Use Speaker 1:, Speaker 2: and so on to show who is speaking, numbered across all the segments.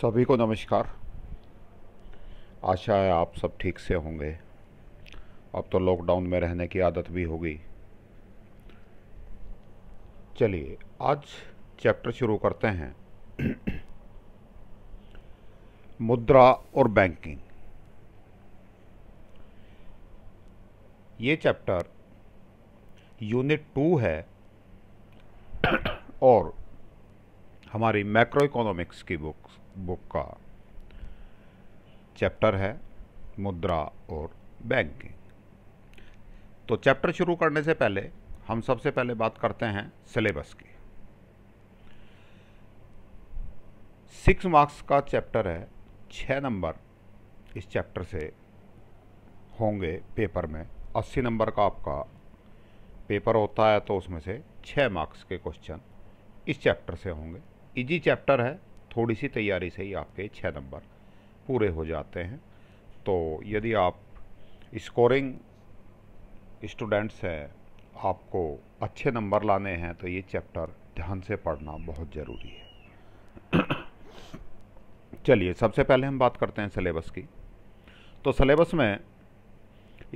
Speaker 1: सभी को नमस्कार आशा है आप सब ठीक से होंगे अब तो लॉकडाउन में रहने की आदत भी होगी चलिए आज चैप्टर शुरू करते हैं मुद्रा और बैंकिंग ये चैप्टर यूनिट टू है और हमारी मैक्रो इकोनॉमिक्स की बुक्स बुक का चैप्टर है मुद्रा और बैंकिंग तो चैप्टर शुरू करने से पहले हम सबसे पहले बात करते हैं सिलेबस की सिक्स मार्क्स का चैप्टर है छः नंबर इस चैप्टर से होंगे पेपर में अस्सी नंबर का आपका पेपर होता है तो उसमें से छः मार्क्स के क्वेश्चन इस चैप्टर से होंगे इजी चैप्टर है थोड़ी सी तैयारी से ही आपके छः नंबर पूरे हो जाते हैं तो यदि आप स्कोरिंग स्टूडेंट्स हैं आपको अच्छे नंबर लाने हैं तो ये चैप्टर ध्यान से पढ़ना बहुत ज़रूरी है चलिए सबसे पहले हम बात करते हैं सिलेबस की तो सिलेबस में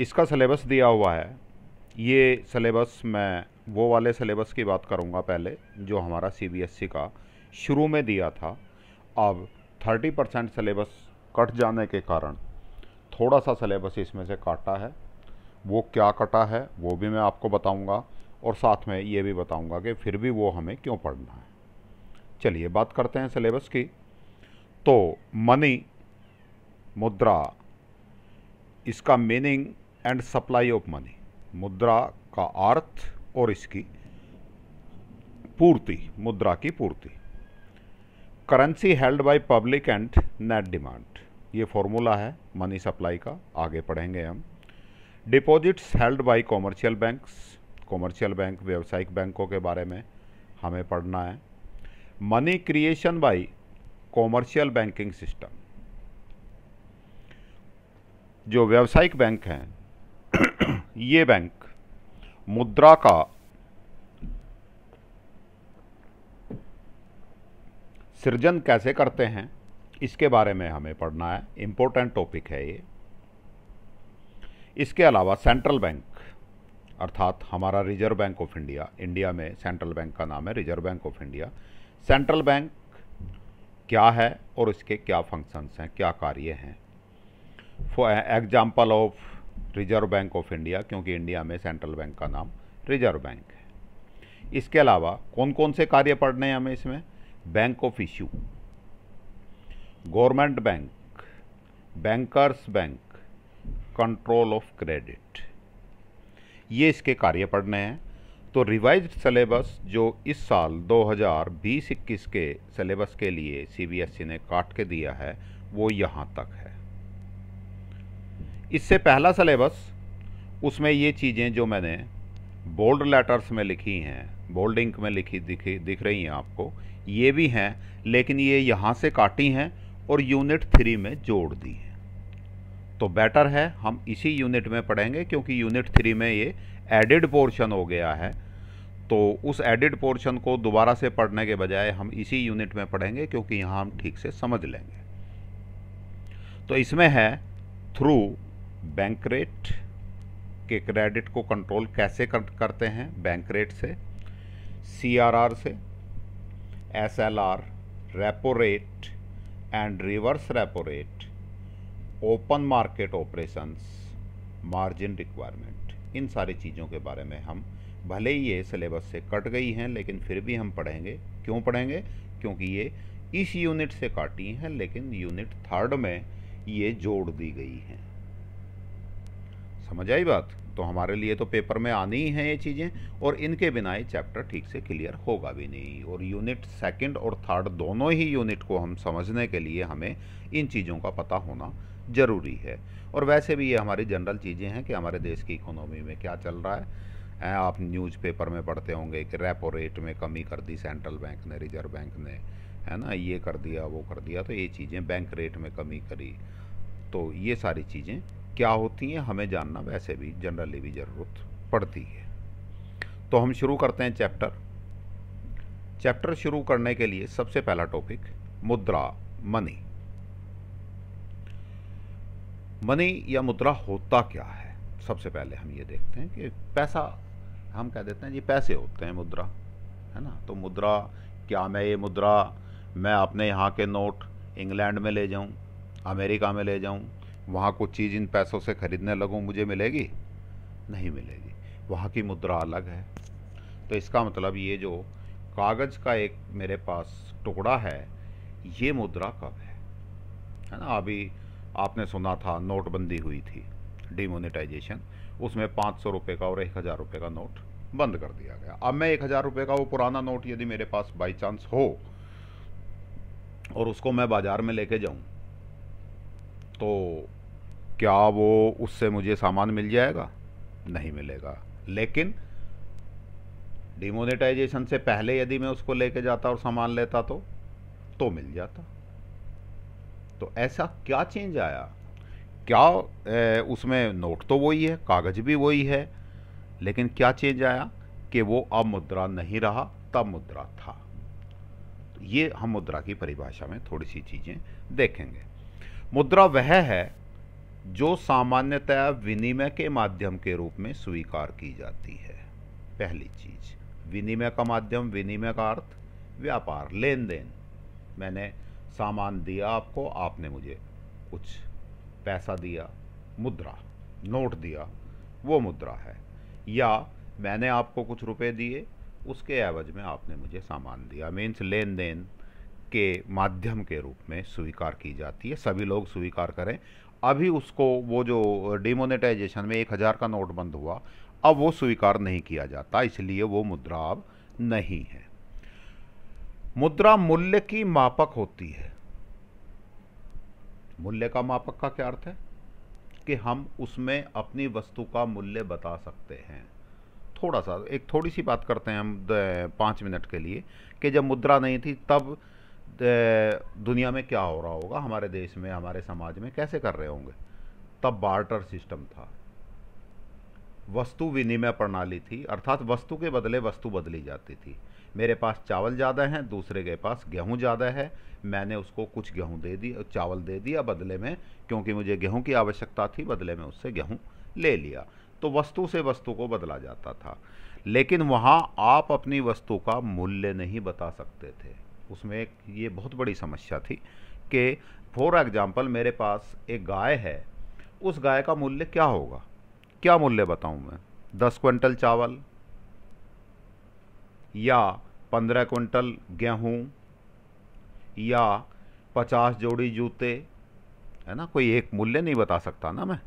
Speaker 1: इसका सिलेबस दिया हुआ है ये सिलेबस मैं वो वाले सिलेबस की बात करूँगा पहले जो हमारा सीबीएसई e का शुरू में दिया था अब 30 परसेंट सिलेबस कट जाने के कारण थोड़ा सा सिलेबस इसमें से काटा है वो क्या कटा है वो भी मैं आपको बताऊंगा और साथ में ये भी बताऊंगा कि फिर भी वो हमें क्यों पढ़ना है चलिए बात करते हैं सिलेबस की तो मनी मुद्रा इसका meaning and supply of money मुद्रा का अर्थ और इसकी पूर्ति मुद्रा की पूर्ति currency held by public and net demand ये फॉर्मूला है मनी सप्लाई का आगे पढ़ेंगे हम deposits held by commercial banks commercial bank व्यावसायिक बैंकों के बारे में हमें पढ़ना है money creation by commercial banking system जो व्यावसायिक बैंक हैं ये बैंक मुद्रा का सृजन कैसे करते हैं इसके बारे में हमें पढ़ना है इम्पोर्टेंट टॉपिक है ये इसके अलावा सेंट्रल बैंक अर्थात हमारा Reserve Bank of India India में सेंट्रल बैंक का नाम है Reserve Bank of India central bank क्या है और इसके क्या फंक्शंस हैं क्या कार्य हैं for example of Reserve Bank of India क्योंकि इंडिया में सेंट्रल बैंक का नाम रिजर्व बैंक है इसके अलावा कौन कौन से कार्य पढ़ने हैं हमें इसमें bank of issue government bank bankers bank control of credit ये इसके कार्य पढ़ने हैं तो रिवाइज सिलेबस जो इस साल 2021 के सिलेबस के लिए सीबीएसई e ने काट के दिया है वो यहाँ तक है इससे पहला सिलेबस उसमें ये चीज़ें जो मैंने बोल्ड लेटर्स में लिखी हैं बोल्ड इंक में लिखी दिखी दिख रही हैं आपको ये भी हैं लेकिन ये यहाँ से काटी हैं और यूनिट थ्री में जोड़ दी हैं तो बेटर है हम इसी यूनिट में पढ़ेंगे क्योंकि यूनिट थ्री में ये एडिड पोर्शन हो गया है तो उस एडिड पोर्शन को दोबारा से पढ़ने के बजाय हम इसी यूनिट में पढ़ेंगे क्योंकि यहाँ हम ठीक से समझ लेंगे तो इसमें है थ्रू बैंक रेट के क्रेडिट को कंट्रोल कैसे करते हैं बैंक रेट से सीआरआर से S L R repo rate and reverse repo rate open market operations, margin requirement इन सारी चीज़ों के बारे में हम भले ही ये सिलेबस से कट गई हैं लेकिन फिर भी हम पढ़ेंगे क्यों पढ़ेंगे क्योंकि ये इस यूनिट से काटी हैं लेकिन यूनिट थर्ड में ये जोड़ दी गई हैं समझ आई बात तो हमारे लिए तो पेपर में आनी ही है ये चीज़ें और इनके बिना ये चैप्टर ठीक से क्लियर होगा भी नहीं और यूनिट सेकंड और थर्ड दोनों ही यूनिट को हम समझने के लिए हमें इन चीज़ों का पता होना ज़रूरी है और वैसे भी ये हमारी जनरल चीज़ें हैं कि हमारे देश की इकोनॉमी में क्या चल रहा है आप न्यूज़पेपर में पढ़ते होंगे कि रेपो रेट में कमी कर दी सेंट्रल बैंक ने रिजर्व बैंक ने है ना ये कर दिया वो कर दिया तो ये चीज़ें बैंक रेट में कमी करी तो ये सारी चीज़ें क्या होती हैं हमें जानना वैसे भी जनरली भी ज़रूरत पड़ती है तो हम शुरू करते हैं चैप्टर चैप्टर शुरू करने के लिए सबसे पहला टॉपिक मुद्रा मनी मनी या मुद्रा होता क्या है सबसे पहले हम ये देखते हैं कि पैसा हम कह देते हैं जी पैसे होते हैं मुद्रा है ना तो मुद्रा क्या मैं ये मुद्रा मैं अपने यहाँ के नोट इंग्लैंड में ले जाऊँ अमेरिका में ले जाऊँ वहाँ कुछ चीज़ इन पैसों से ख़रीदने लगूँ मुझे मिलेगी नहीं मिलेगी वहाँ की मुद्रा अलग है तो इसका मतलब ये जो कागज़ का एक मेरे पास टुकड़ा है ये मुद्रा कब है है ना अभी आपने सुना था नोटबंदी हुई थी डिमोनेटाइजेशन उसमें पाँच सौ रुपये का और एक हज़ार रुपये का नोट बंद कर दिया गया अब मैं एक हज़ार रुपये का वो पुराना नोट यदि मेरे पास बाई चांस हो और उसको मैं बाज़ार में लेके जाऊं तो क्या वो उससे मुझे सामान मिल जाएगा नहीं मिलेगा लेकिन डिमोनेटाइजेशन से पहले यदि मैं उसको लेके जाता और सामान लेता तो तो मिल जाता तो ऐसा क्या चेंज आया क्या ए, उसमें नोट तो वही है कागज़ भी वही है लेकिन क्या चेंज आया कि वो अब मुद्रा नहीं रहा तब मुद्रा था ये हम मुद्रा की परिभाषा में थोड़ी सी चीज़ें देखेंगे मुद्रा वह है जो सामान्यतया विनिमय के माध्यम के रूप में स्वीकार की जाती है पहली चीज विनिमय का माध्यम विनिमय का अर्थ व्यापार लेन देन मैंने सामान दिया आपको आपने मुझे कुछ पैसा दिया मुद्रा नोट दिया वो मुद्रा है या मैंने आपको कुछ रुपए दिए उसके एवज में आपने मुझे सामान दिया मीन्स लेन देन के माध्यम के रूप में स्वीकार की जाती है सभी लोग स्वीकार करें अभी उसको वो जो डिमोनेटाइजेशन में एक हज़ार का नोट बंद हुआ अब वो स्वीकार नहीं किया जाता इसलिए वो मुद्रा अब नहीं है मुद्रा मूल्य की मापक होती है मूल्य का मापक का क्या अर्थ है कि हम उसमें अपनी वस्तु का मूल्य बता सकते हैं थोड़ा सा एक थोड़ी सी बात करते हैं हम पाँच मिनट के लिए कि जब मुद्रा नहीं थी तब दुनिया में क्या हो रहा होगा हमारे देश में हमारे समाज में कैसे कर रहे होंगे तब बार्टर सिस्टम था वस्तु विनिमय प्रणाली थी अर्थात वस्तु के बदले वस्तु बदली जाती थी मेरे पास चावल ज़्यादा हैं दूसरे के पास गेहूँ ज़्यादा है मैंने उसको कुछ गेहूँ दे दिया चावल दे दिया बदले में क्योंकि मुझे गेहूँ की आवश्यकता थी बदले में उससे गेहूँ ले लिया तो वस्तु से वस्तु को बदला जाता था लेकिन वहाँ आप अपनी वस्तु का मूल्य नहीं बता सकते थे उसमें ये बहुत बड़ी समस्या थी कि फॉर एग्ज़ाम्पल मेरे पास एक गाय है उस गाय का मूल्य क्या होगा क्या मूल्य बताऊं मैं दस क्विंटल चावल या पंद्रह क्विंटल गेहूं या पचास जोड़ी जूते है ना कोई एक मूल्य नहीं बता सकता ना मैं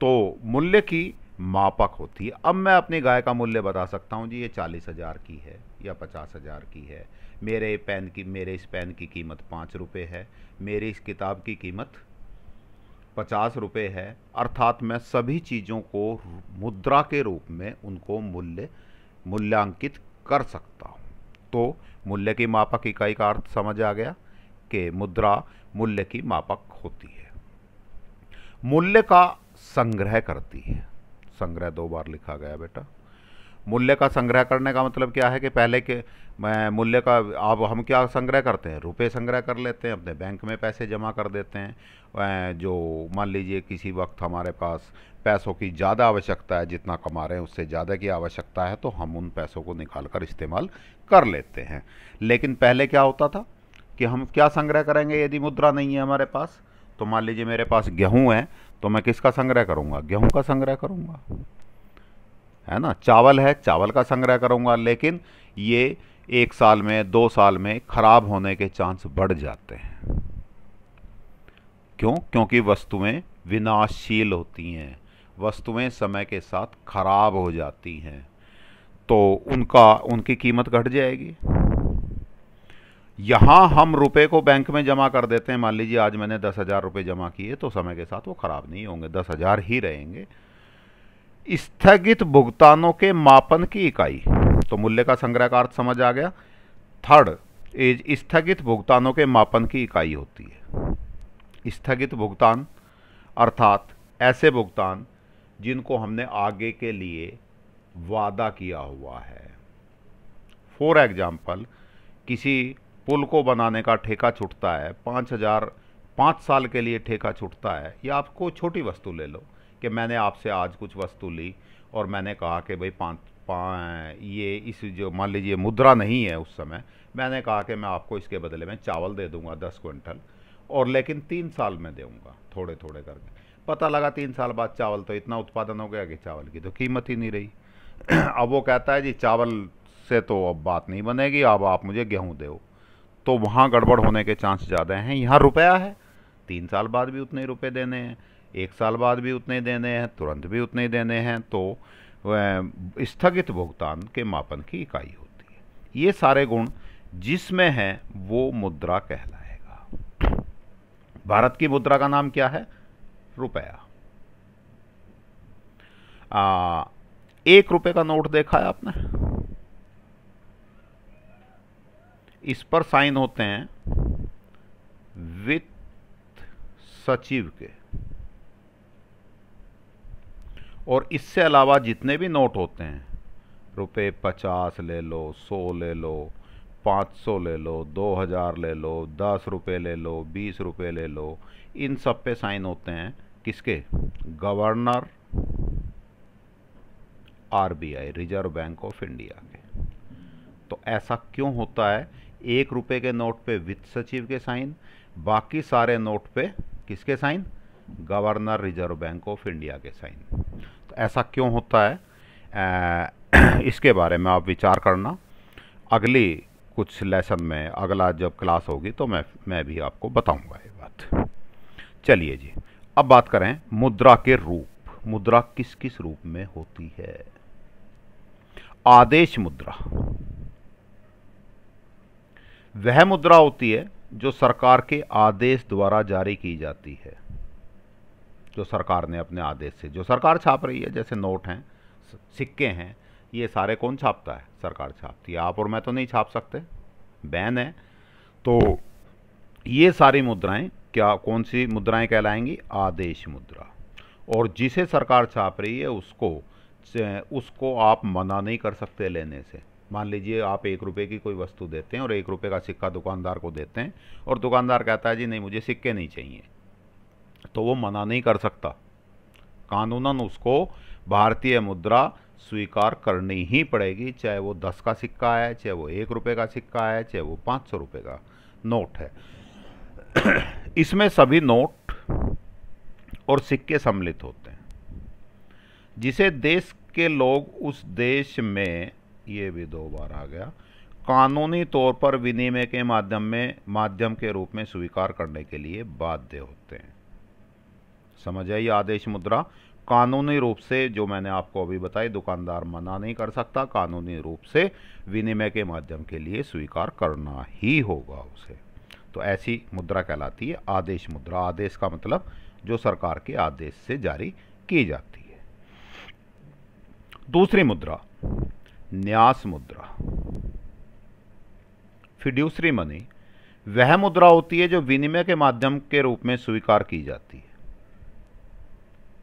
Speaker 1: तो मूल्य की मापक होती है अब मैं अपनी गाय का मूल्य बता सकता हूँ जी ये चालीस हज़ार की है या पचास हज़ार की है मेरे पेन की मेरे इस पेन की कीमत पाँच रुपये है मेरी इस किताब की कीमत पचास रुपये है अर्थात मैं सभी चीज़ों को मुद्रा के रूप में उनको मूल्य मूल्यांकित कर सकता हूँ तो मूल्य की मापक इकाई का अर्थ समझ आ गया कि मुद्रा मूल्य की मापक होती है मूल्य का संग्रह करती है संग्रह दो बार लिखा गया बेटा मूल्य का संग्रह करने का मतलब क्या है कि पहले के मूल्य का आप हम क्या संग्रह करते हैं रुपए संग्रह कर लेते हैं अपने बैंक में पैसे जमा कर देते हैं जो मान लीजिए किसी वक्त हमारे पास पैसों की ज़्यादा आवश्यकता है जितना कमा रहे हैं उससे ज़्यादा की आवश्यकता है तो हम उन पैसों को निकाल कर इस्तेमाल कर लेते हैं लेकिन पहले क्या होता था कि हम क्या संग्रह करेंगे यदि मुद्रा नहीं है हमारे पास तो मान लीजिए मेरे पास गेहूँ है तो मैं किसका संग्रह करूँगा गेहूँ का संग्रह करूँगा है ना चावल है चावल का संग्रह करूँगा लेकिन ये एक साल में दो साल में खराब होने के चांस बढ़ जाते हैं क्यों क्योंकि वस्तुएं विनाशशील होती हैं वस्तुएं समय के साथ खराब हो जाती हैं तो उनका उनकी कीमत घट जाएगी यहाँ हम रुपए को बैंक में जमा कर देते हैं मान लीजिए आज मैंने दस हज़ार रुपये जमा किए तो समय के साथ वो ख़राब नहीं होंगे दस हज़ार ही रहेंगे स्थगित भुगतानों के मापन की इकाई तो मूल्य का संग्रह का अर्थ समझ आ गया थर्ड इज स्थगित भुगतानों के मापन की इकाई होती है स्थगित भुगतान अर्थात ऐसे भुगतान जिनको हमने आगे के लिए वादा किया हुआ है फॉर एग्जाम्पल किसी पुल को बनाने का ठेका छूटता है पाँच हज़ार पाँच साल के लिए ठेका छूटता है या आप कोई छोटी वस्तु ले लो कि मैंने आपसे आज कुछ वस्तु ली और मैंने कहा कि भाई पाँच ये इस जो मान लीजिए मुद्रा नहीं है उस समय मैंने कहा कि मैं आपको इसके बदले में चावल दे दूंगा दस क्विंटल और लेकिन तीन साल में दूंगा थोड़े थोड़े करके पता लगा तीन साल बाद चावल तो इतना उत्पादन हो गया कि चावल की तो कीमत ही नहीं रही अब वो कहता है जी चावल से तो अब बात नहीं बनेगी अब आप मुझे गेहूँ दो तो वहाँ गड़बड़ होने के चांस ज़्यादा हैं यहाँ रुपया है तीन साल बाद भी उतने रुपये देने हैं एक साल बाद भी उतने देने हैं तुरंत भी उतने देने हैं तो स्थगित भुगतान के मापन की इकाई होती है ये सारे गुण जिसमें हैं वो मुद्रा कहलाएगा भारत की मुद्रा का नाम क्या है रुपया आ, एक रुपए का नोट देखा है आपने इस पर साइन होते हैं वित्त सचिव के और इससे अलावा जितने भी नोट होते हैं रुपये पचास ले लो सौ ले लो पाँच सौ ले लो दो हज़ार ले लो दस रुपये ले लो बीस रुपये ले लो इन सब पे साइन होते हैं किसके governor RBI Reserve Bank of India के तो ऐसा क्यों होता है एक रुपये के नोट पे वित्त सचिव के साइन बाकी सारे नोट पे किसके sign governor Reserve Bank of India के साइन ऐसा क्यों होता है इसके बारे में आप विचार करना अगली कुछ लेसन में अगला जब क्लास होगी तो मैं मैं भी आपको बताऊंगा ये बात चलिए जी अब बात करें मुद्रा के रूप मुद्रा किस किस रूप में होती है आदेश मुद्रा वह मुद्रा होती है जो सरकार के आदेश द्वारा जारी की जाती है जो सरकार ने अपने आदेश से जो सरकार छाप रही है जैसे नोट हैं सिक्के हैं ये सारे कौन छापता है सरकार छापती है आप और मैं तो नहीं छाप सकते बैन है तो ये सारी मुद्राएं क्या कौन सी मुद्राएं कहलाएंगी आदेश मुद्रा और जिसे सरकार छाप रही है उसको उसको आप मना नहीं कर सकते लेने से मान लीजिए आप एक रुपये की कोई वस्तु देते हैं और एक रुपये का सिक्का दुकानदार को देते हैं और दुकानदार कहता है जी नहीं मुझे सिक्के नहीं चाहिए तो वो मना नहीं कर सकता कानूनन उसको भारतीय मुद्रा स्वीकार करनी ही पड़ेगी चाहे वो दस का सिक्का है चाहे वो एक रुपये का सिक्का है चाहे वो पाँच सौ रुपये का नोट है इसमें सभी नोट और सिक्के सम्मिलित होते हैं जिसे देश के लोग उस देश में ये भी दो बार आ गया कानूनी तौर पर विनिमय के माध्यम में माध्यम के रूप में स्वीकार करने के लिए बाध्य होते हैं समझ आई आदेश मुद्रा कानूनी रूप से जो मैंने आपको अभी बताई दुकानदार मना नहीं कर सकता कानूनी रूप से विनिमय के माध्यम के लिए स्वीकार करना ही होगा उसे तो ऐसी मुद्रा कहलाती है आदेश मुद्रा आदेश का मतलब जो सरकार के आदेश से जारी की जाती है दूसरी मुद्रा न्यास मुद्रा फिड्यूसरी मनी वह मुद्रा होती है जो विनिमय के माध्यम के रूप में स्वीकार की जाती है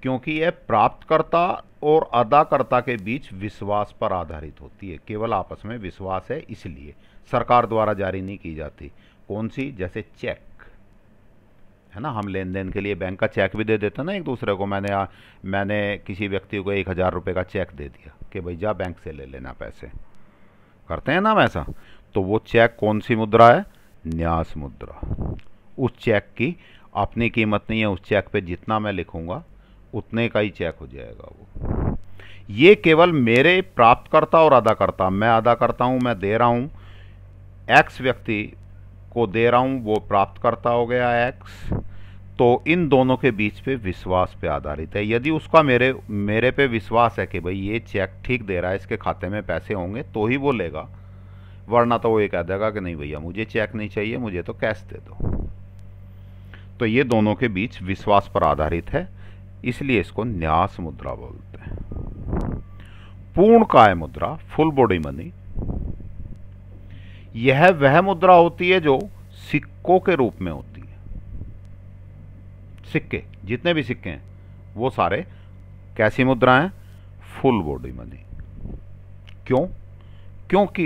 Speaker 1: क्योंकि यह प्राप्तकर्ता और अदाकर्ता के बीच विश्वास पर आधारित होती है केवल आपस में विश्वास है इसलिए सरकार द्वारा जारी नहीं की जाती कौन सी जैसे चेक है ना हम लेन देन के लिए बैंक का चेक भी दे देते हैं ना एक दूसरे को मैंने आ, मैंने किसी व्यक्ति को एक हज़ार रुपये का चेक दे दिया कि भाई जा बैंक से ले लेना पैसे करते हैं ना ऐसा तो वो चेक कौन सी मुद्रा है न्यास मुद्रा उस चेक की अपनी कीमत नहीं है उस चेक पे जितना मैं लिखूँगा उतने का ही चेक हो जाएगा वो ये केवल मेरे प्राप्तकर्ता और अदा करता मैं अदा करता हूँ मैं दे रहा हूँ एक्स व्यक्ति को दे रहा हूँ वो प्राप्तकर्ता हो गया एक्स तो इन दोनों के बीच पे विश्वास पे आधारित है यदि उसका मेरे मेरे पे विश्वास है कि भाई ये चेक ठीक दे रहा है इसके खाते में पैसे होंगे तो ही वो लेगा वरना तो वो ये कह देगा कि नहीं भैया मुझे चेक नहीं चाहिए मुझे तो कैश दे दो तो ये दोनों के बीच विश्वास पर आधारित है इसलिए इसको न्यास मुद्रा बोलते हैं पूर्ण काय मुद्रा फुल बॉडी मनी यह वह मुद्रा होती है जो सिक्कों के रूप में होती है सिक्के जितने भी सिक्के हैं वो सारे कैसी मुद्रा हैं फुल बॉडी मनी क्यों क्योंकि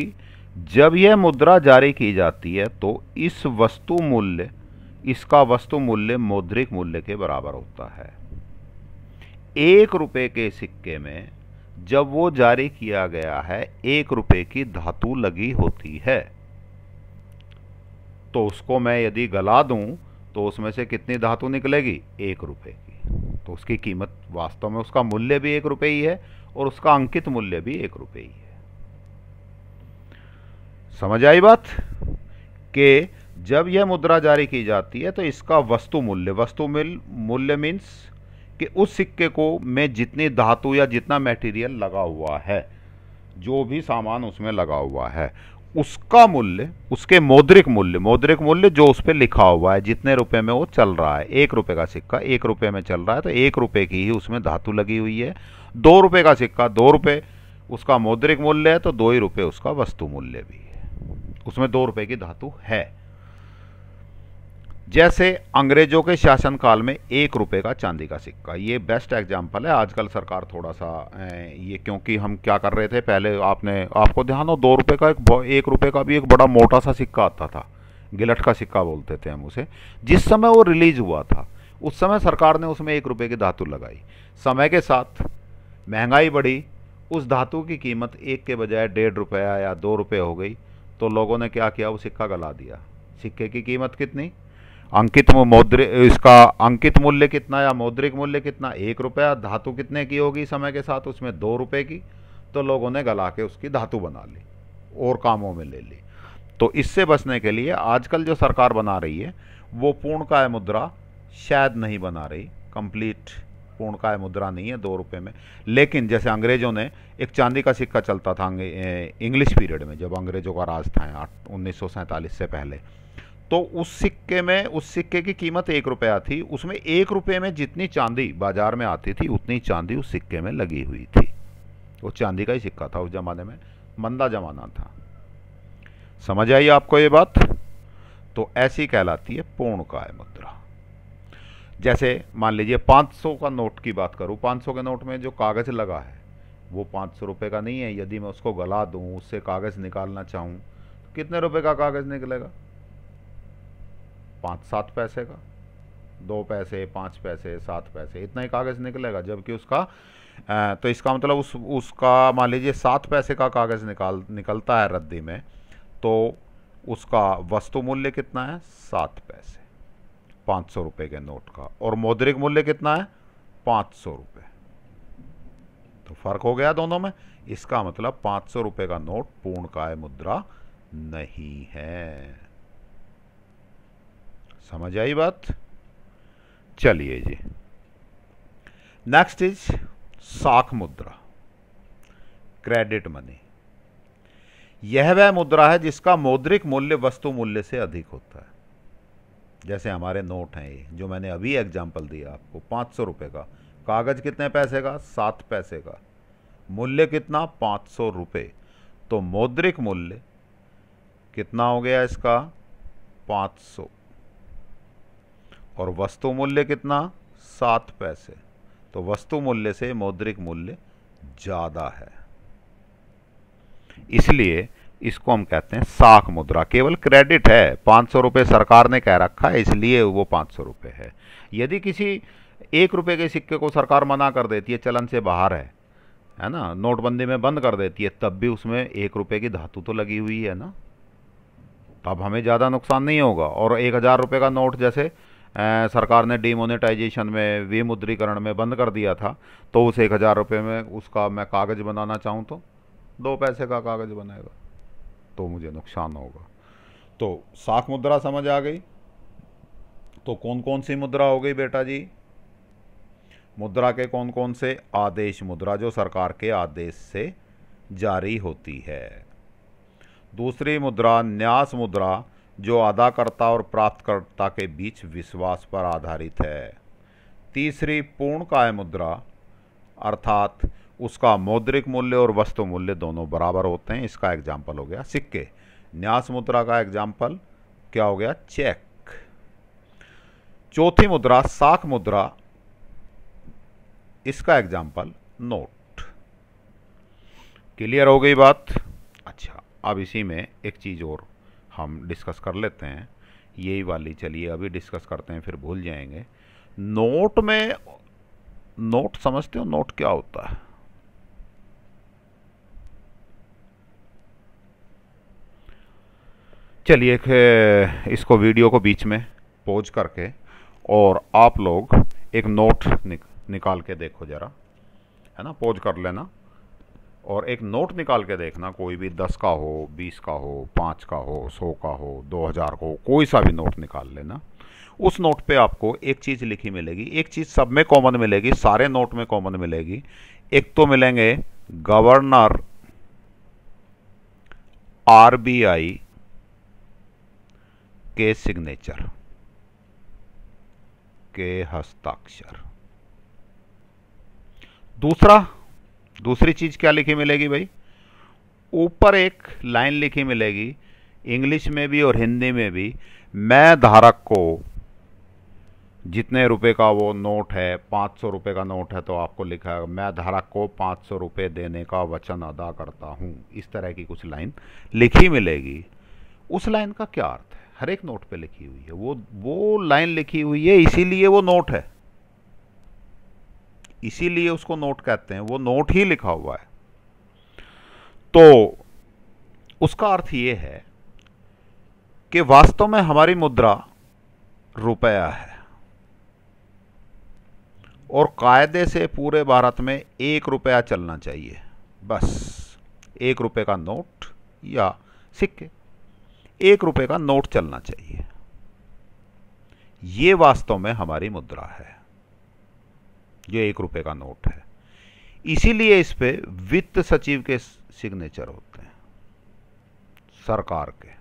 Speaker 1: जब यह मुद्रा जारी की जाती है तो इस वस्तु मूल्य इसका वस्तु मूल्य मौद्रिक मूल्य के बराबर होता है एक रुपए के सिक्के में जब वो जारी किया गया है एक रुपए की धातु लगी होती है तो उसको मैं यदि गला दूं तो उसमें से कितनी धातु निकलेगी एक रुपए की तो उसकी कीमत वास्तव में उसका मूल्य भी एक रुपए ही है और उसका अंकित मूल्य भी एक रुपए ही है समझ आई बात कि जब यह मुद्रा जारी की जाती है तो इसका वस्तु मूल्य वस्तु मूल्य मीन्स कि उस सिक्के को मैं जितनी धातु या जितना मटेरियल लगा हुआ है जो भी सामान उसमें लगा हुआ है उसका मूल्य उसके मौद्रिक मूल्य मौद्रिक मूल्य जो उस पर लिखा हुआ है जितने रुपए में वो चल रहा है एक रुपए का सिक्का एक रुपए में चल रहा है तो एक रुपए की ही उसमें धातु लगी हुई है दो रुपए का सिक्का दो रुपए उसका मौद्रिक मूल्य है तो दो ही रुपये उसका वस्तु मूल्य भी है उसमें दो रुपये की धातु है जैसे अंग्रेजों के शासनकाल में एक रुपये का चांदी का सिक्का ये बेस्ट एग्जाम्पल है आजकल सरकार थोड़ा सा ये क्योंकि हम क्या कर रहे थे पहले आपने आपको ध्यान हो दो रुपये का एक एक रुपये का भी एक बड़ा मोटा सा सिक्का आता था गिलट का सिक्का बोलते थे हम उसे जिस समय वो रिलीज हुआ था उस समय सरकार ने उसमें एक रुपये की धातु लगाई समय के साथ महंगाई बढ़ी उस धातु की कीमत एक के बजाय डेढ़ रुपया या दो रुपये हो गई तो लोगों ने क्या किया वो सिक्का गला दिया सिक्के की कीमत कितनी अंकित मौद्रिक इसका अंकित मूल्य कितना या मौद्रिक मूल्य कितना एक रुपया धातु कितने की होगी समय के साथ उसमें दो रुपये की तो लोगों ने गला के उसकी धातु बना ली और कामों में ले ली तो इससे बचने के लिए आजकल जो सरकार बना रही है वो पूर्णकाय मुद्रा शायद नहीं बना रही कंप्लीट पूर्णकाय मुद्रा नहीं है दो रुपये में लेकिन जैसे अंग्रेज़ों ने एक चांदी का सिक्का चलता था इंग्लिश पीरियड में जब अंग्रेज़ों का राज था उन्नीस से पहले तो उस सिक्के में उस सिक्के की कीमत एक रुपया थी उसमें एक रुपये में जितनी चांदी बाजार में आती थी उतनी चांदी उस सिक्के में लगी हुई थी वो चांदी का ही सिक्का था उस ज़माने में मंदा ज़माना था समझ आई आपको ये बात तो ऐसी कहलाती है पूर्ण काय मुद्रा जैसे मान लीजिए 500 का नोट की बात करूँ 500 के नोट में जो कागज़ लगा है वो पाँच सौ रुपये का नहीं है यदि मैं उसको गला दूँ उससे कागज़ निकालना चाहूँ तो कितने रुपए का कागज़ निकलेगा पाँच सात पैसे का दो पैसे पाँच पैसे सात पैसे इतना ही कागज़ निकलेगा जबकि उसका आ, तो इसका मतलब उस उसका मान लीजिए सात पैसे का कागज़ निकाल निकलता है रद्दी में तो उसका वस्तु मूल्य कितना है सात पैसे पाँच सौ रुपये के नोट का और मौद्रिक मूल्य कितना है पाँच सौ रुपये तो फर्क हो गया दोनों में इसका मतलब पाँच सौ रुपये का नोट पूर्ण काय मुद्रा नहीं है समझ आई बात चलिए जी नेक्स्ट इज साख मुद्रा क्रेडिट मनी यह वह मुद्रा है जिसका मौद्रिक मूल्य वस्तु मूल्य से अधिक होता है जैसे हमारे नोट हैं ये जो मैंने अभी एग्जाम्पल दिया आपको पाँच सौ रुपये का कागज़ कितने पैसे का सात पैसे का मूल्य कितना पाँच सौ रुपये तो मौद्रिक मूल्य कितना हो गया इसका पाँच सौ और वस्तु मूल्य कितना सात पैसे तो वस्तु मूल्य से मौद्रिक मूल्य ज़्यादा है इसलिए इसको हम कहते हैं साख मुद्रा केवल क्रेडिट है पांच सौ रुपये सरकार ने कह रखा है इसलिए वो पांच सौ रुपये है यदि किसी एक रुपये के सिक्के को सरकार मना कर देती है चलन से बाहर है है ना नोटबंदी में बंद कर देती है तब भी उसमें एक रुपए की धातु तो लगी हुई है ना तब हमें ज़्यादा नुकसान नहीं होगा और एक हज़ार रुपये का नोट जैसे सरकार ने डीमोनेटाइजेशन में विमुद्रीकरण में बंद कर दिया था तो उस एक हज़ार रुपये में उसका मैं कागज़ बनाना चाहूँ तो दो पैसे का कागज़ बनाएगा तो मुझे नुकसान होगा तो साख मुद्रा समझ आ गई तो कौन कौन सी मुद्रा हो गई बेटा जी मुद्रा के कौन कौन से आदेश मुद्रा जो सरकार के आदेश से जारी होती है दूसरी मुद्रा न्यास मुद्रा जो अदाकर्ता और प्राप्तकर्ता के बीच विश्वास पर आधारित है तीसरी पूर्ण काय मुद्रा अर्थात उसका मौद्रिक मूल्य और वस्तु मूल्य दोनों बराबर होते हैं इसका एग्जाम्पल हो गया सिक्के न्यास मुद्रा का एग्जाम्पल क्या हो गया चेक चौथी मुद्रा साख मुद्रा इसका एग्जाम्पल नोट क्लियर हो गई बात अच्छा अब इसी में एक चीज़ और हम डिस्कस कर लेते हैं यही वाली चलिए अभी डिस्कस करते हैं फिर भूल जाएंगे नोट में नोट समझते हो नोट क्या होता है चलिए इसको वीडियो को बीच में पोज करके और आप लोग एक नोट निक, निकाल के देखो ज़रा है ना पोज कर लेना और एक नोट निकाल के देखना कोई भी दस का हो बीस का हो पाँच का हो सौ का हो दो हज़ार का हो कोई सा भी नोट निकाल लेना उस नोट पे आपको एक चीज़ लिखी मिलेगी एक चीज़ सब में कॉमन मिलेगी सारे नोट में कॉमन मिलेगी एक तो मिलेंगे गवर्नर आरबीआई के सिग्नेचर के हस्ताक्षर दूसरा दूसरी चीज़ क्या लिखी मिलेगी भाई ऊपर एक लाइन लिखी मिलेगी इंग्लिश में भी और हिंदी में भी मैं धारक को जितने रुपए का वो नोट है पाँच सौ रुपये का नोट है तो आपको लिखा है मैं धारक को पाँच सौ रुपये देने का वचन अदा करता हूँ इस तरह की कुछ लाइन लिखी मिलेगी उस लाइन का क्या अर्थ है हर एक नोट पे लिखी हुई है वो वो लाइन लिखी हुई है इसीलिए वो नोट है इसीलिए उसको नोट कहते हैं वो नोट ही लिखा हुआ है तो उसका अर्थ ये है कि वास्तव में हमारी मुद्रा रुपया है और कायदे से पूरे भारत में एक रुपया चलना चाहिए बस एक रुपये का नोट या सिक्के एक रुपये का नोट चलना चाहिए ये वास्तव में हमारी मुद्रा है जो एक रुपये का नोट है इसीलिए इस पर वित्त सचिव के सिग्नेचर होते हैं सरकार के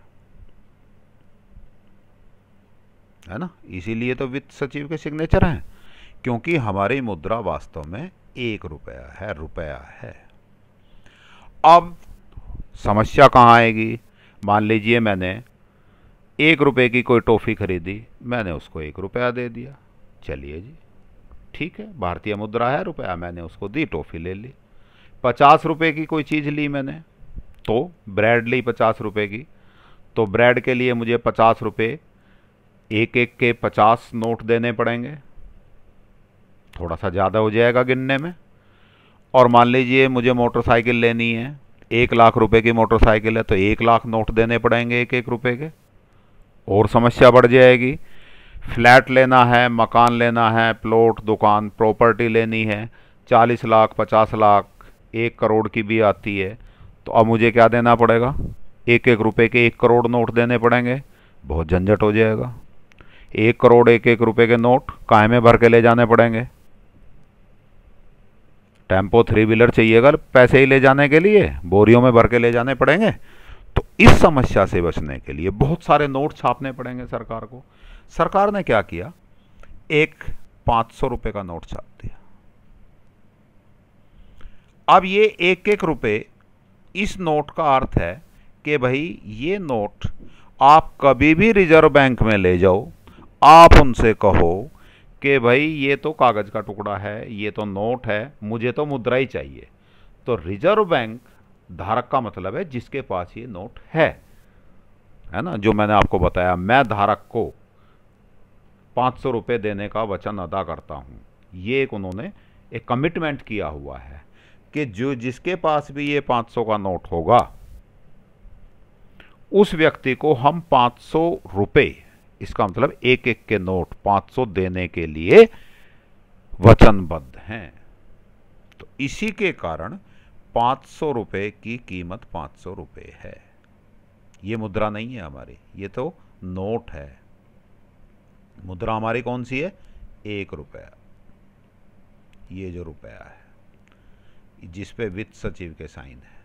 Speaker 1: है ना इसीलिए तो वित्त सचिव के सिग्नेचर हैं क्योंकि हमारी मुद्रा वास्तव में एक रुपया है रुपया है अब समस्या कहाँ आएगी मान लीजिए मैंने एक रुपए की कोई टॉफ़ी खरीदी मैंने उसको एक रुपया दे दिया चलिए जी ठीक है भारतीय मुद्रा है रुपया मैंने उसको दी टॉफ़ी ले ली पचास रुपये की कोई चीज़ ली मैंने तो ब्रेड ली पचास रुपये की तो ब्रेड के लिए मुझे पचास रुपये एक एक के पचास नोट देने पड़ेंगे थोड़ा सा ज़्यादा हो जाएगा गिनने में और मान लीजिए मुझे मोटरसाइकिल लेनी है एक लाख रुपए की मोटरसाइकिल है तो एक लाख नोट देने पड़ेंगे एक एक रुपए के और समस्या बढ़ जाएगी फ्लैट लेना है मकान लेना है प्लॉट दुकान प्रॉपर्टी लेनी है चालीस लाख पचास लाख एक करोड़ की भी आती है तो अब मुझे क्या देना पड़ेगा एक एक रुपए के एक करोड़ नोट देने पड़ेंगे बहुत झंझट हो जाएगा एक करोड़ एक एक रुपए के नोट काय में भर के ले जाने पड़ेंगे टेम्पो थ्री व्हीलर चाहिएगा पैसे ही ले जाने के लिए बोरियों में भर के ले जाने पड़ेंगे तो इस समस्या से बचने के लिए बहुत सारे नोट छापने पड़ेंगे सरकार को सरकार ने क्या किया एक पांच सौ रुपए का नोट छाप दिया अब ये एक एक रुपये इस नोट का अर्थ है कि भाई ये नोट आप कभी भी रिजर्व बैंक में ले जाओ आप उनसे कहो कि भाई ये तो कागज़ का टुकड़ा है ये तो नोट है मुझे तो मुद्रा ही चाहिए तो रिजर्व बैंक धारक का मतलब है जिसके पास ये नोट है है ना जो मैंने आपको बताया मैं धारक को पाँच सौ रुपये देने का वचन अदा करता हूँ ये एक उन्होंने एक कमिटमेंट किया हुआ है कि जो जिसके पास भी ये पाँच सौ का नोट होगा उस व्यक्ति को हम पाँच सौ रुपये इसका मतलब एक एक के नोट पाँच सौ देने के लिए वचनबद्ध हैं तो इसी के कारण पाँच सौ रुपये की कीमत पाँच सौ रुपये है ये मुद्रा नहीं है हमारी ये तो नोट है मुद्रा हमारी कौन सी है एक रुपया ये जो रुपया है जिस पे वित्त सचिव के साइन है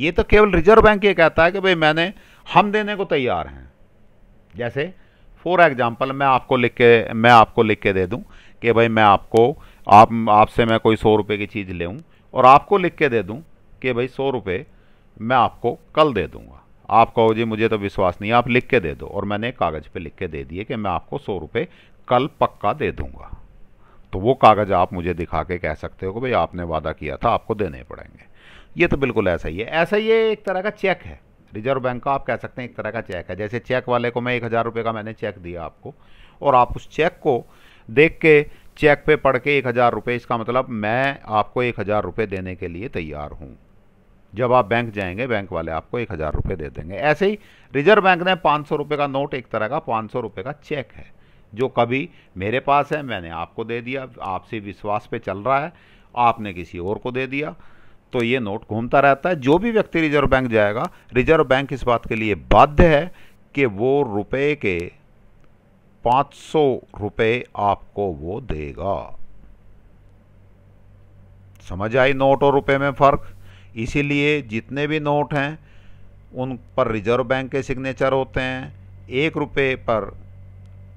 Speaker 1: ये तो केवल रिजर्व बैंक ये कहता है कि भाई मैंने हम देने को तैयार हैं जैसे फॉर एग्जांपल मैं आपको लिख के मैं आपको लिख के दे दूं कि भाई मैं आपको आप आपसे मैं कोई सौ रुपये की चीज़ ले और आपको लिख के दे दूं कि भाई सौ रुपये मैं आपको कल दे दूंगा आप कहो जी मुझे तो विश्वास नहीं आप लिख के दे दो और मैंने कागज़ पे लिख के दे दिए कि मैं आपको सौ रुपये कल पक्का दे दूंगा तो वो कागज़ आप मुझे दिखा के कह सकते हो कि भाई आपने वादा किया था आपको देने पड़ेंगे ये तो बिल्कुल ऐसा ही है ऐसा ही एक तरह का चेक है रिजर्व बैंक का आप कह सकते हैं एक तरह का चेक है जैसे चेक वाले को मैं एक हज़ार रुपये का मैंने चेक दिया आपको और आप उस चेक को देख के चेक पे पढ़ के एक हज़ार रुपये इसका मतलब मैं आपको एक हज़ार रुपये देने के लिए तैयार हूँ जब आप बैंक जाएंगे बैंक वाले आपको एक हज़ार रुपये दे देंगे ऐसे ही रिजर्व बैंक ने पाँच सौ रुपये का नोट एक तरह का पाँच सौ रुपये का चेक है जो कभी मेरे पास है मैंने आपको दे दिया आपसे विश्वास पे चल रहा है आपने किसी और को दे दिया तो ये नोट घूमता रहता है जो भी व्यक्ति रिजर्व बैंक जाएगा रिजर्व बैंक इस बात के लिए बाध्य है कि वो रुपए के पाँच सौ रुपये आपको वो देगा समझ आई नोट और रुपए में फ़र्क इसीलिए जितने भी नोट हैं उन पर रिजर्व बैंक के सिग्नेचर होते हैं एक रुपये पर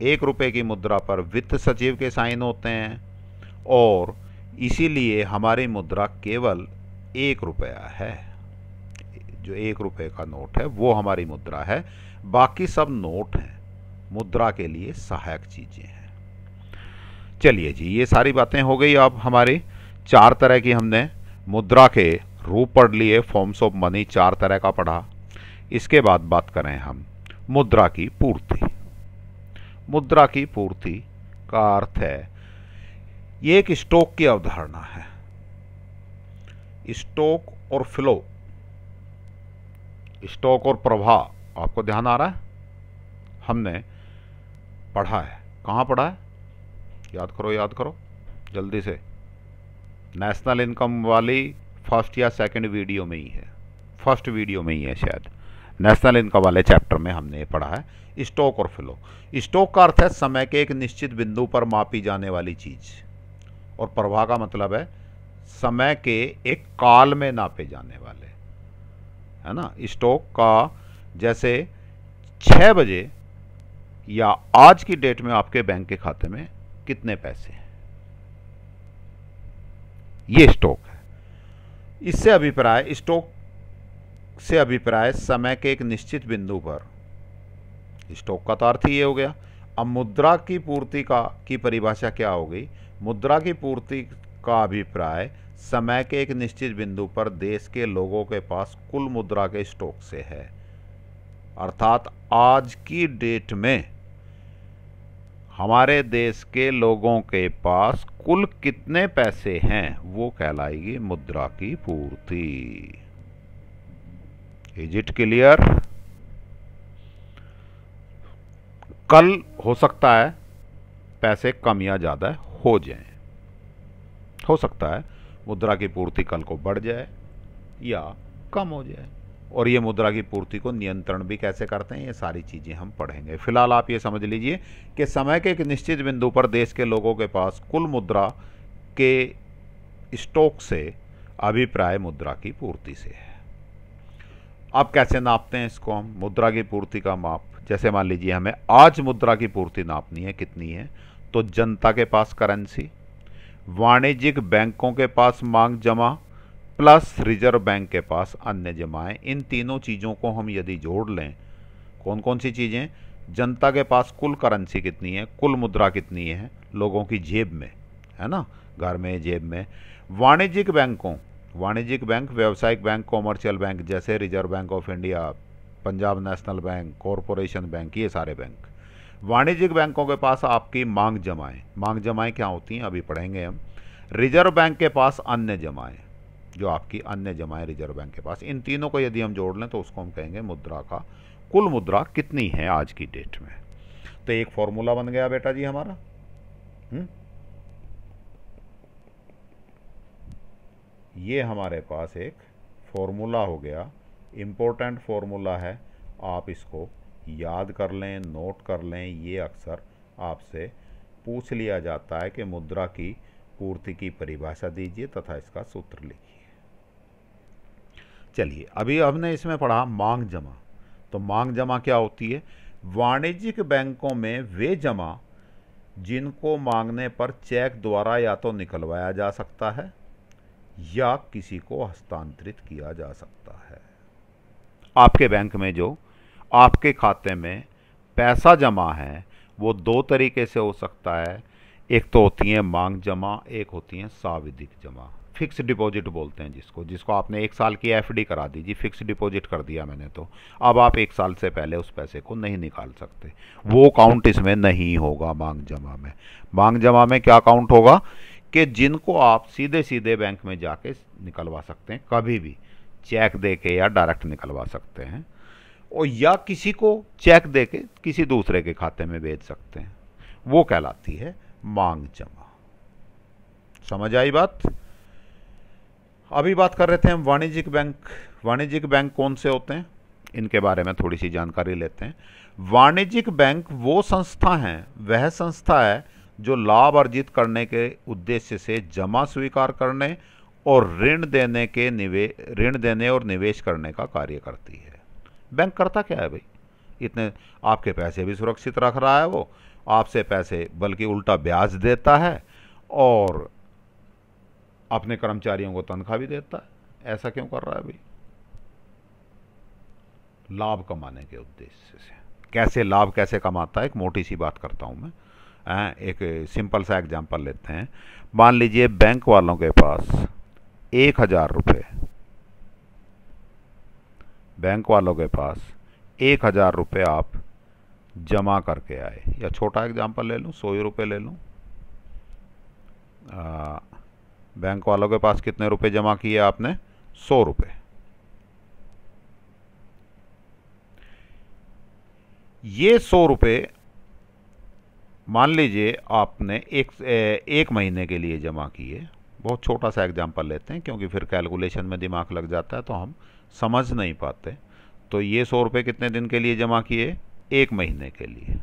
Speaker 1: एक रुपये की मुद्रा पर वित्त सचिव के साइन होते हैं और इसीलिए हमारी मुद्रा केवल एक रुपया है जो एक रुपये का नोट है वो हमारी मुद्रा है बाकी सब नोट हैं मुद्रा के लिए सहायक चीज़ें हैं चलिए जी ये सारी बातें हो गई अब हमारी चार तरह की हमने मुद्रा के रू पढ़ लिए फॉर्म्स ऑफ मनी चार तरह का पढ़ा इसके बाद बात करें हम मुद्रा की पूर्ति मुद्रा की पूर्ति का अर्थ है ये एक स्टॉक की अवधारणा है स्टॉक और फ्लो स्टॉक और प्रवाह आपको ध्यान आ रहा है हमने पढ़ा है कहाँ पढ़ा है याद करो याद करो जल्दी से नेशनल इनकम वाली फर्स्ट या सेकंड वीडियो में ही है फर्स्ट वीडियो में ही है शायद नेशनल इनकम वाले चैप्टर में हमने ये पढ़ा है स्टॉक और फ्लो स्टॉक का अर्थ है समय के एक निश्चित बिंदु पर मापी जाने वाली चीज़ और प्रवाह का मतलब है समय के एक काल में नापे जाने वाले है ना स्टॉक का जैसे छः बजे या आज की डेट में आपके बैंक के खाते में कितने पैसे हैं ये स्टॉक इससे अभिप्राय स्टोक से अभिप्राय समय के एक निश्चित बिंदु पर स्टॉक का तो अर्थ ही ये हो गया अब मुद्रा की पूर्ति का की परिभाषा क्या हो गई मुद्रा की पूर्ति का अभिप्राय समय के एक निश्चित बिंदु पर देश के लोगों के पास कुल मुद्रा के स्टॉक से है अर्थात आज की डेट में हमारे देश के लोगों के पास कुल कितने पैसे हैं वो कहलाएगी मुद्रा की पूर्ति इज इट क्लियर कल हो सकता है पैसे कम या ज़्यादा हो जाएं हो सकता है मुद्रा की पूर्ति कल को बढ़ जाए या कम हो जाए और ये मुद्रा की पूर्ति को नियंत्रण भी कैसे करते हैं ये सारी चीज़ें हम पढ़ेंगे फिलहाल आप ये समझ लीजिए कि समय के एक निश्चित बिंदु पर देश के लोगों के पास कुल मुद्रा के स्टॉक से अभिप्राय मुद्रा की पूर्ति से है अब कैसे नापते हैं इसको हम मुद्रा की पूर्ति का माप जैसे मान लीजिए हमें आज मुद्रा की पूर्ति नापनी है कितनी है तो जनता के पास करेंसी वाणिज्यिक बैंकों के पास मांग जमा प्लस रिजर्व बैंक के पास अन्य जमाएं इन तीनों चीज़ों को हम यदि जोड़ लें कौन कौन सी चीज़ें जनता के पास कुल करेंसी कितनी है कुल मुद्रा कितनी है लोगों की जेब में है ना घर में जेब में वाणिज्यिक बैंकों वाणिज्यिक बैंक व्यावसायिक बैंक कॉमर्शियल बैंक जैसे Reserve Bank of India Punjab national bank corporation bank ये सारे बैंक वाणिज्यिक बैंकों के पास आपकी मांग जमाएं मांग जमाएं क्या होती हैं अभी पढ़ेंगे हम रिजर्व बैंक के पास अन्य जमाएं जो आपकी अन्य जमाएं रिजर्व बैंक के पास इन तीनों को यदि हम जोड़ लें तो उसको हम कहेंगे मुद्रा का कुल मुद्रा कितनी है आज की डेट में तो एक फॉर्मूला बन गया बेटा जी हमारा हुँ? हम्म? ये हमारे पास एक फॉर्मूला हो गया इम्पोर्टेंट फॉर्मूला है आप इसको याद कर लें नोट कर लें ये अक्सर आपसे पूछ लिया जाता है कि मुद्रा की पूर्ति की परिभाषा दीजिए तथा इसका सूत्र लिखिए चलिए अभी हमने इसमें पढ़ा मांग जमा तो मांग जमा क्या होती है वाणिज्यिक बैंकों में वे जमा जिनको मांगने पर चेक द्वारा या तो निकलवाया जा सकता है या किसी को हस्तांतरित किया जा सकता है आपके बैंक में जो आपके खाते में पैसा जमा है वो दो तरीके से हो सकता है एक तो होती है मांग जमा एक होती है साविधिक जमा फिक्स डिपॉजिट बोलते हैं जिसको जिसको आपने एक साल की एफडी करा दी जी फिक्स डिपॉजिट कर दिया मैंने तो अब आप एक साल से पहले उस पैसे को नहीं निकाल सकते वो काउंट इसमें नहीं होगा मांग जमा में मांग जमा में क्या काउंट होगा कि जिनको आप सीधे सीधे बैंक में जाके निकलवा सकते हैं कभी भी चेक दे के या डायरेक्ट निकलवा सकते हैं और या किसी को चेक दे के किसी दूसरे के खाते में भेज सकते हैं वो कहलाती है मांग जमा समझ आई बात अभी बात कर रहे थे हम वाणिज्यिक बैंक वाणिज्यिक बैंक कौन से होते हैं इनके बारे में थोड़ी सी जानकारी लेते हैं वाणिज्यिक बैंक वो संस्था हैं वह संस्था है जो लाभ अर्जित करने के उद्देश्य से जमा स्वीकार करने और ऋण देने के निवे ऋण देने और निवेश करने का कार्य करती है बैंक करता क्या है भाई इतने आपके पैसे भी सुरक्षित रख रहा है वो आपसे पैसे बल्कि उल्टा ब्याज देता है और अपने कर्मचारियों को तनख्वाह भी देता है ऐसा क्यों कर रहा है भाई लाभ कमाने के उद्देश्य से कैसे लाभ कैसे कमाता है एक मोटी सी बात करता हूँ मैं आ, एक सिंपल सा एग्जांपल लेते हैं मान लीजिए बैंक वालों के पास एक हज़ार रुपये बैंक वालों के पास एक हज़ार रुपये आप जमा करके आए या छोटा एग्जांपल ले लूँ सौ रुपये ले लूँ बैंक वालों के पास कितने रुपए जमा किए आपने सौ रुपये ये सौ रुपये मान लीजिए आपने एक एक महीने के लिए जमा किए बहुत छोटा सा एग्जांपल लेते हैं क्योंकि फिर कैलकुलेशन में दिमाग लग जाता है तो हम समझ नहीं पाते तो ये सौ रुपये कितने दिन के लिए जमा किए एक महीने के लिए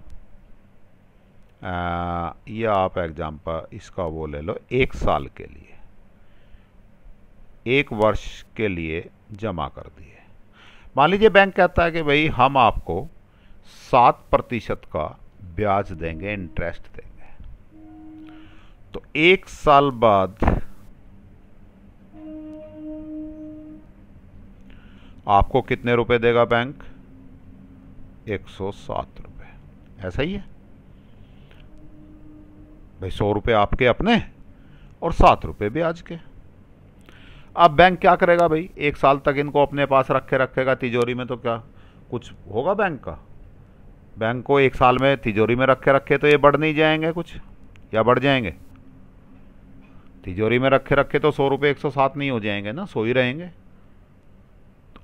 Speaker 1: आ, या आप एग्जाम्पल इसका वो ले लो एक साल के लिए एक वर्ष के लिए जमा कर दिए मान लीजिए बैंक कहता है कि भाई हम आपको सात प्रतिशत का ब्याज देंगे इंटरेस्ट देंगे तो एक साल बाद आपको कितने रुपए देगा बैंक 107 रुपए ऐसा ही है भाई सौ रुपये आपके अपने और सात रुपये ब्याज के अब बैंक क्या करेगा भाई एक साल तक इनको अपने पास रखे रखेगा तिजोरी में तो क्या कुछ होगा बैंक का बैंक को एक साल में तिजोरी में रखे रखे तो ये बढ़ नहीं जाएंगे कुछ या बढ़ जाएंगे तिजोरी में रखे रखे तो सौ रुपये एक सौ सात नहीं हो जाएंगे ना सो ही रहेंगे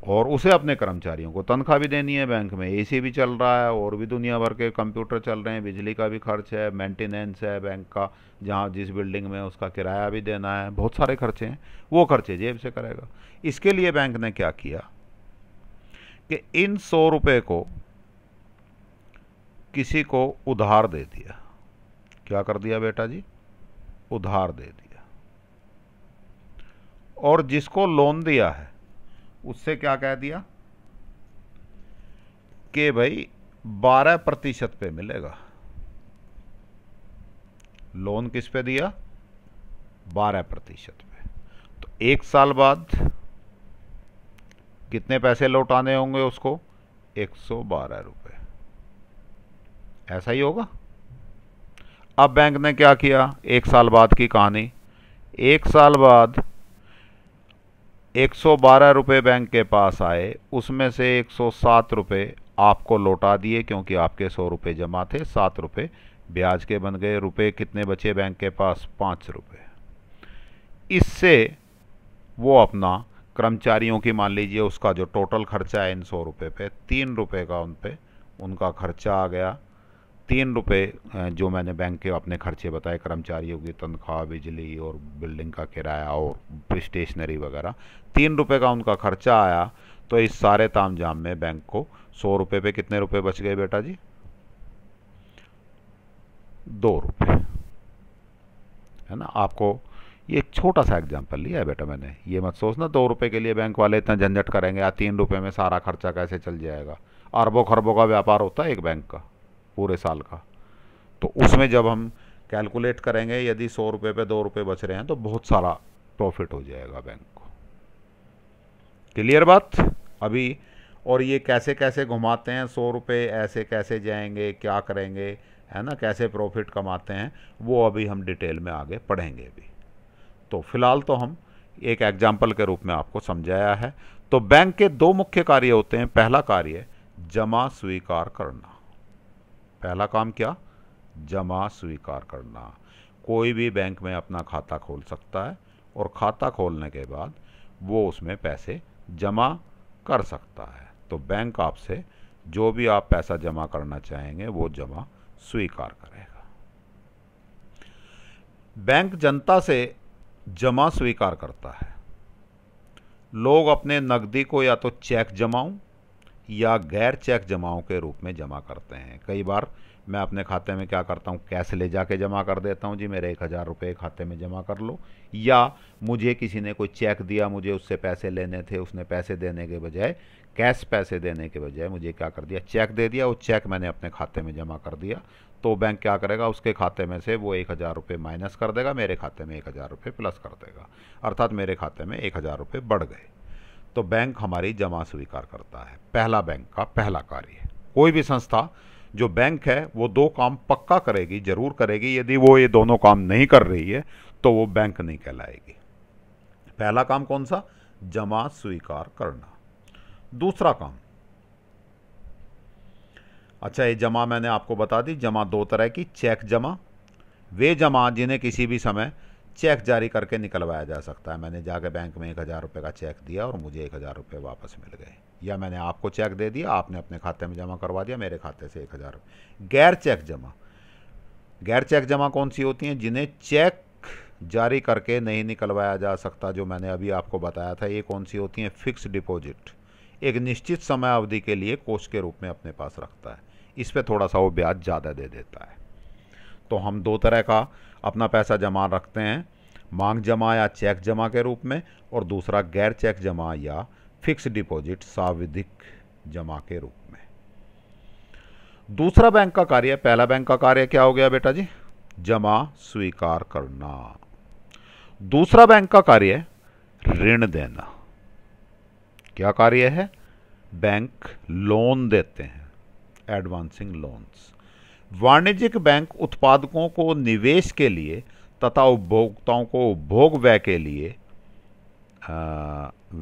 Speaker 1: और उसे अपने कर्मचारियों को तनख्वाह भी देनी है बैंक में एसी भी चल रहा है और भी दुनिया भर के कंप्यूटर चल रहे हैं बिजली का भी खर्च है मेंटेनेंस है बैंक का जहाँ जिस बिल्डिंग में उसका किराया भी देना है बहुत सारे खर्चे हैं वो खर्चे जेब से करेगा इसके लिए बैंक ने क्या किया कि इन सौ रुपये को किसी को उधार दे दिया क्या कर दिया बेटा जी उधार दे दिया और जिसको लोन दिया है उससे क्या कह दिया कि भाई 12 प्रतिशत पे मिलेगा लोन किस पे दिया 12 प्रतिशत पे तो एक साल बाद कितने पैसे लौटाने होंगे उसको 112 रुपए ऐसा ही होगा अब बैंक ने क्या किया एक साल बाद की कहानी एक साल बाद एक सौ बारह रुपये बैंक के पास आए उसमें से एक सौ सात रुपये आपको लौटा दिए क्योंकि आपके सौ रुपये जमा थे सात रुपये ब्याज के बन गए रुपए कितने बचे बैंक के पास पाँच रुपये इससे वो अपना कर्मचारियों की मान लीजिए उसका जो टोटल खर्चा है इन सौ रुपये पे तीन रुपये का उन पर उनका खर्चा आ गया तीन रुपये जो मैंने बैंक के अपने खर्चे बताए कर्मचारियों की तनख्वाह बिजली और बिल्डिंग का किराया और स्टेशनरी वगैरह तीन रुपये का उनका खर्चा आया तो इस सारे ताम जाम में बैंक को सौ रुपये पे कितने रुपए बच गए बेटा जी दो रुपये है ना आपको ये एक छोटा सा एग्जाम्पल लिया है बेटा मैंने ये मत सोचना दो रुपये के लिए बैंक वाले इतना झंझट करेंगे या तीन रुपये में सारा खर्चा कैसे चल जाएगा अरबों खरबों का व्यापार होता है एक बैंक का पूरे साल का तो उसमें जब हम कैलकुलेट करेंगे यदि सौ रुपये पे दो रुपये बच रहे हैं तो बहुत सारा प्रॉफिट हो जाएगा बैंक को क्लियर बात अभी और ये कैसे कैसे घुमाते हैं सौ रुपये ऐसे कैसे जाएंगे क्या करेंगे है ना कैसे प्रॉफिट कमाते हैं वो अभी हम डिटेल में आगे पढ़ेंगे भी तो फिलहाल तो हम एक एग्जाम्पल के रूप में आपको समझाया है तो बैंक के दो मुख्य कार्य होते हैं पहला कार्य जमा स्वीकार करना पहला काम क्या जमा स्वीकार करना कोई भी बैंक में अपना खाता खोल सकता है और खाता खोलने के बाद वो उसमें पैसे जमा कर सकता है तो बैंक आपसे जो भी आप पैसा जमा करना चाहेंगे वो जमा स्वीकार करेगा बैंक जनता से जमा स्वीकार करता है लोग अपने नकदी को या तो चेक जमाऊं या गैर चेक जमाओं के रूप में जमा करते हैं कई बार मैं अपने खाते में क्या करता हूँ कैश ले जाके जमा कर देता हूँ जी मेरे एक हज़ार रुपये खाते में जमा कर लो या मुझे किसी ने कोई चेक दिया मुझे उससे पैसे लेने थे उसने पैसे देने के बजाय कैश पैसे देने के बजाय मुझे क्या कर दिया चेक दे दिया वो चेक मैंने अपने खाते में जमा कर दिया तो बैंक क्या करेगा उसके खाते में से वो एक हज़ार रुपये माइनस कर देगा मेरे खाते में एक हज़ार रुपये प्लस कर देगा अर्थात मेरे खाते में एक हज़ार रुपये बढ़ गए तो बैंक हमारी जमा स्वीकार करता है पहला बैंक का पहला कार्य है कोई भी संस्था जो बैंक है वो दो काम पक्का करेगी जरूर करेगी यदि वो ये दोनों काम नहीं कर रही है तो वो बैंक नहीं कहलाएगी पहला काम कौन सा जमा स्वीकार करना दूसरा काम अच्छा ये जमा मैंने आपको बता दी जमा दो तरह की चेक जमा वे जमा जिन्हें किसी भी समय चेक जारी करके निकलवाया जा सकता है मैंने जाके बैंक में एक हज़ार रुपये का चेक दिया और मुझे एक हज़ार रुपये वापस मिल गए या मैंने आपको चेक दे दिया आपने अपने खाते में जमा करवा दिया मेरे खाते से एक हज़ार गैर चेक जमा गैर चेक जमा कौन सी होती हैं जिन्हें चेक जारी करके नहीं निकलवाया जा सकता जो मैंने अभी आपको बताया था ये कौन सी होती हैं फिक्स डिपॉजिट एक निश्चित समय अवधि के लिए कोष के रूप में अपने पास रखता है इस पर थोड़ा सा वो ब्याज ज़्यादा दे देता है तो हम दो तरह का अपना पैसा जमा रखते हैं मांग जमा या चेक जमा के रूप में और दूसरा गैर चेक जमा या फिक्स डिपॉजिट सावधिक जमा के रूप में दूसरा बैंक का कार्य पहला बैंक का कार्य क्या हो गया बेटा जी जमा स्वीकार करना दूसरा बैंक का कार्य ऋण देना क्या कार्य है बैंक लोन देते हैं एडवांसिंग लोन्स वाणिज्यिक बैंक उत्पादकों को निवेश के लिए तथा उपभोक्ताओं को उपभोग व्यय के लिए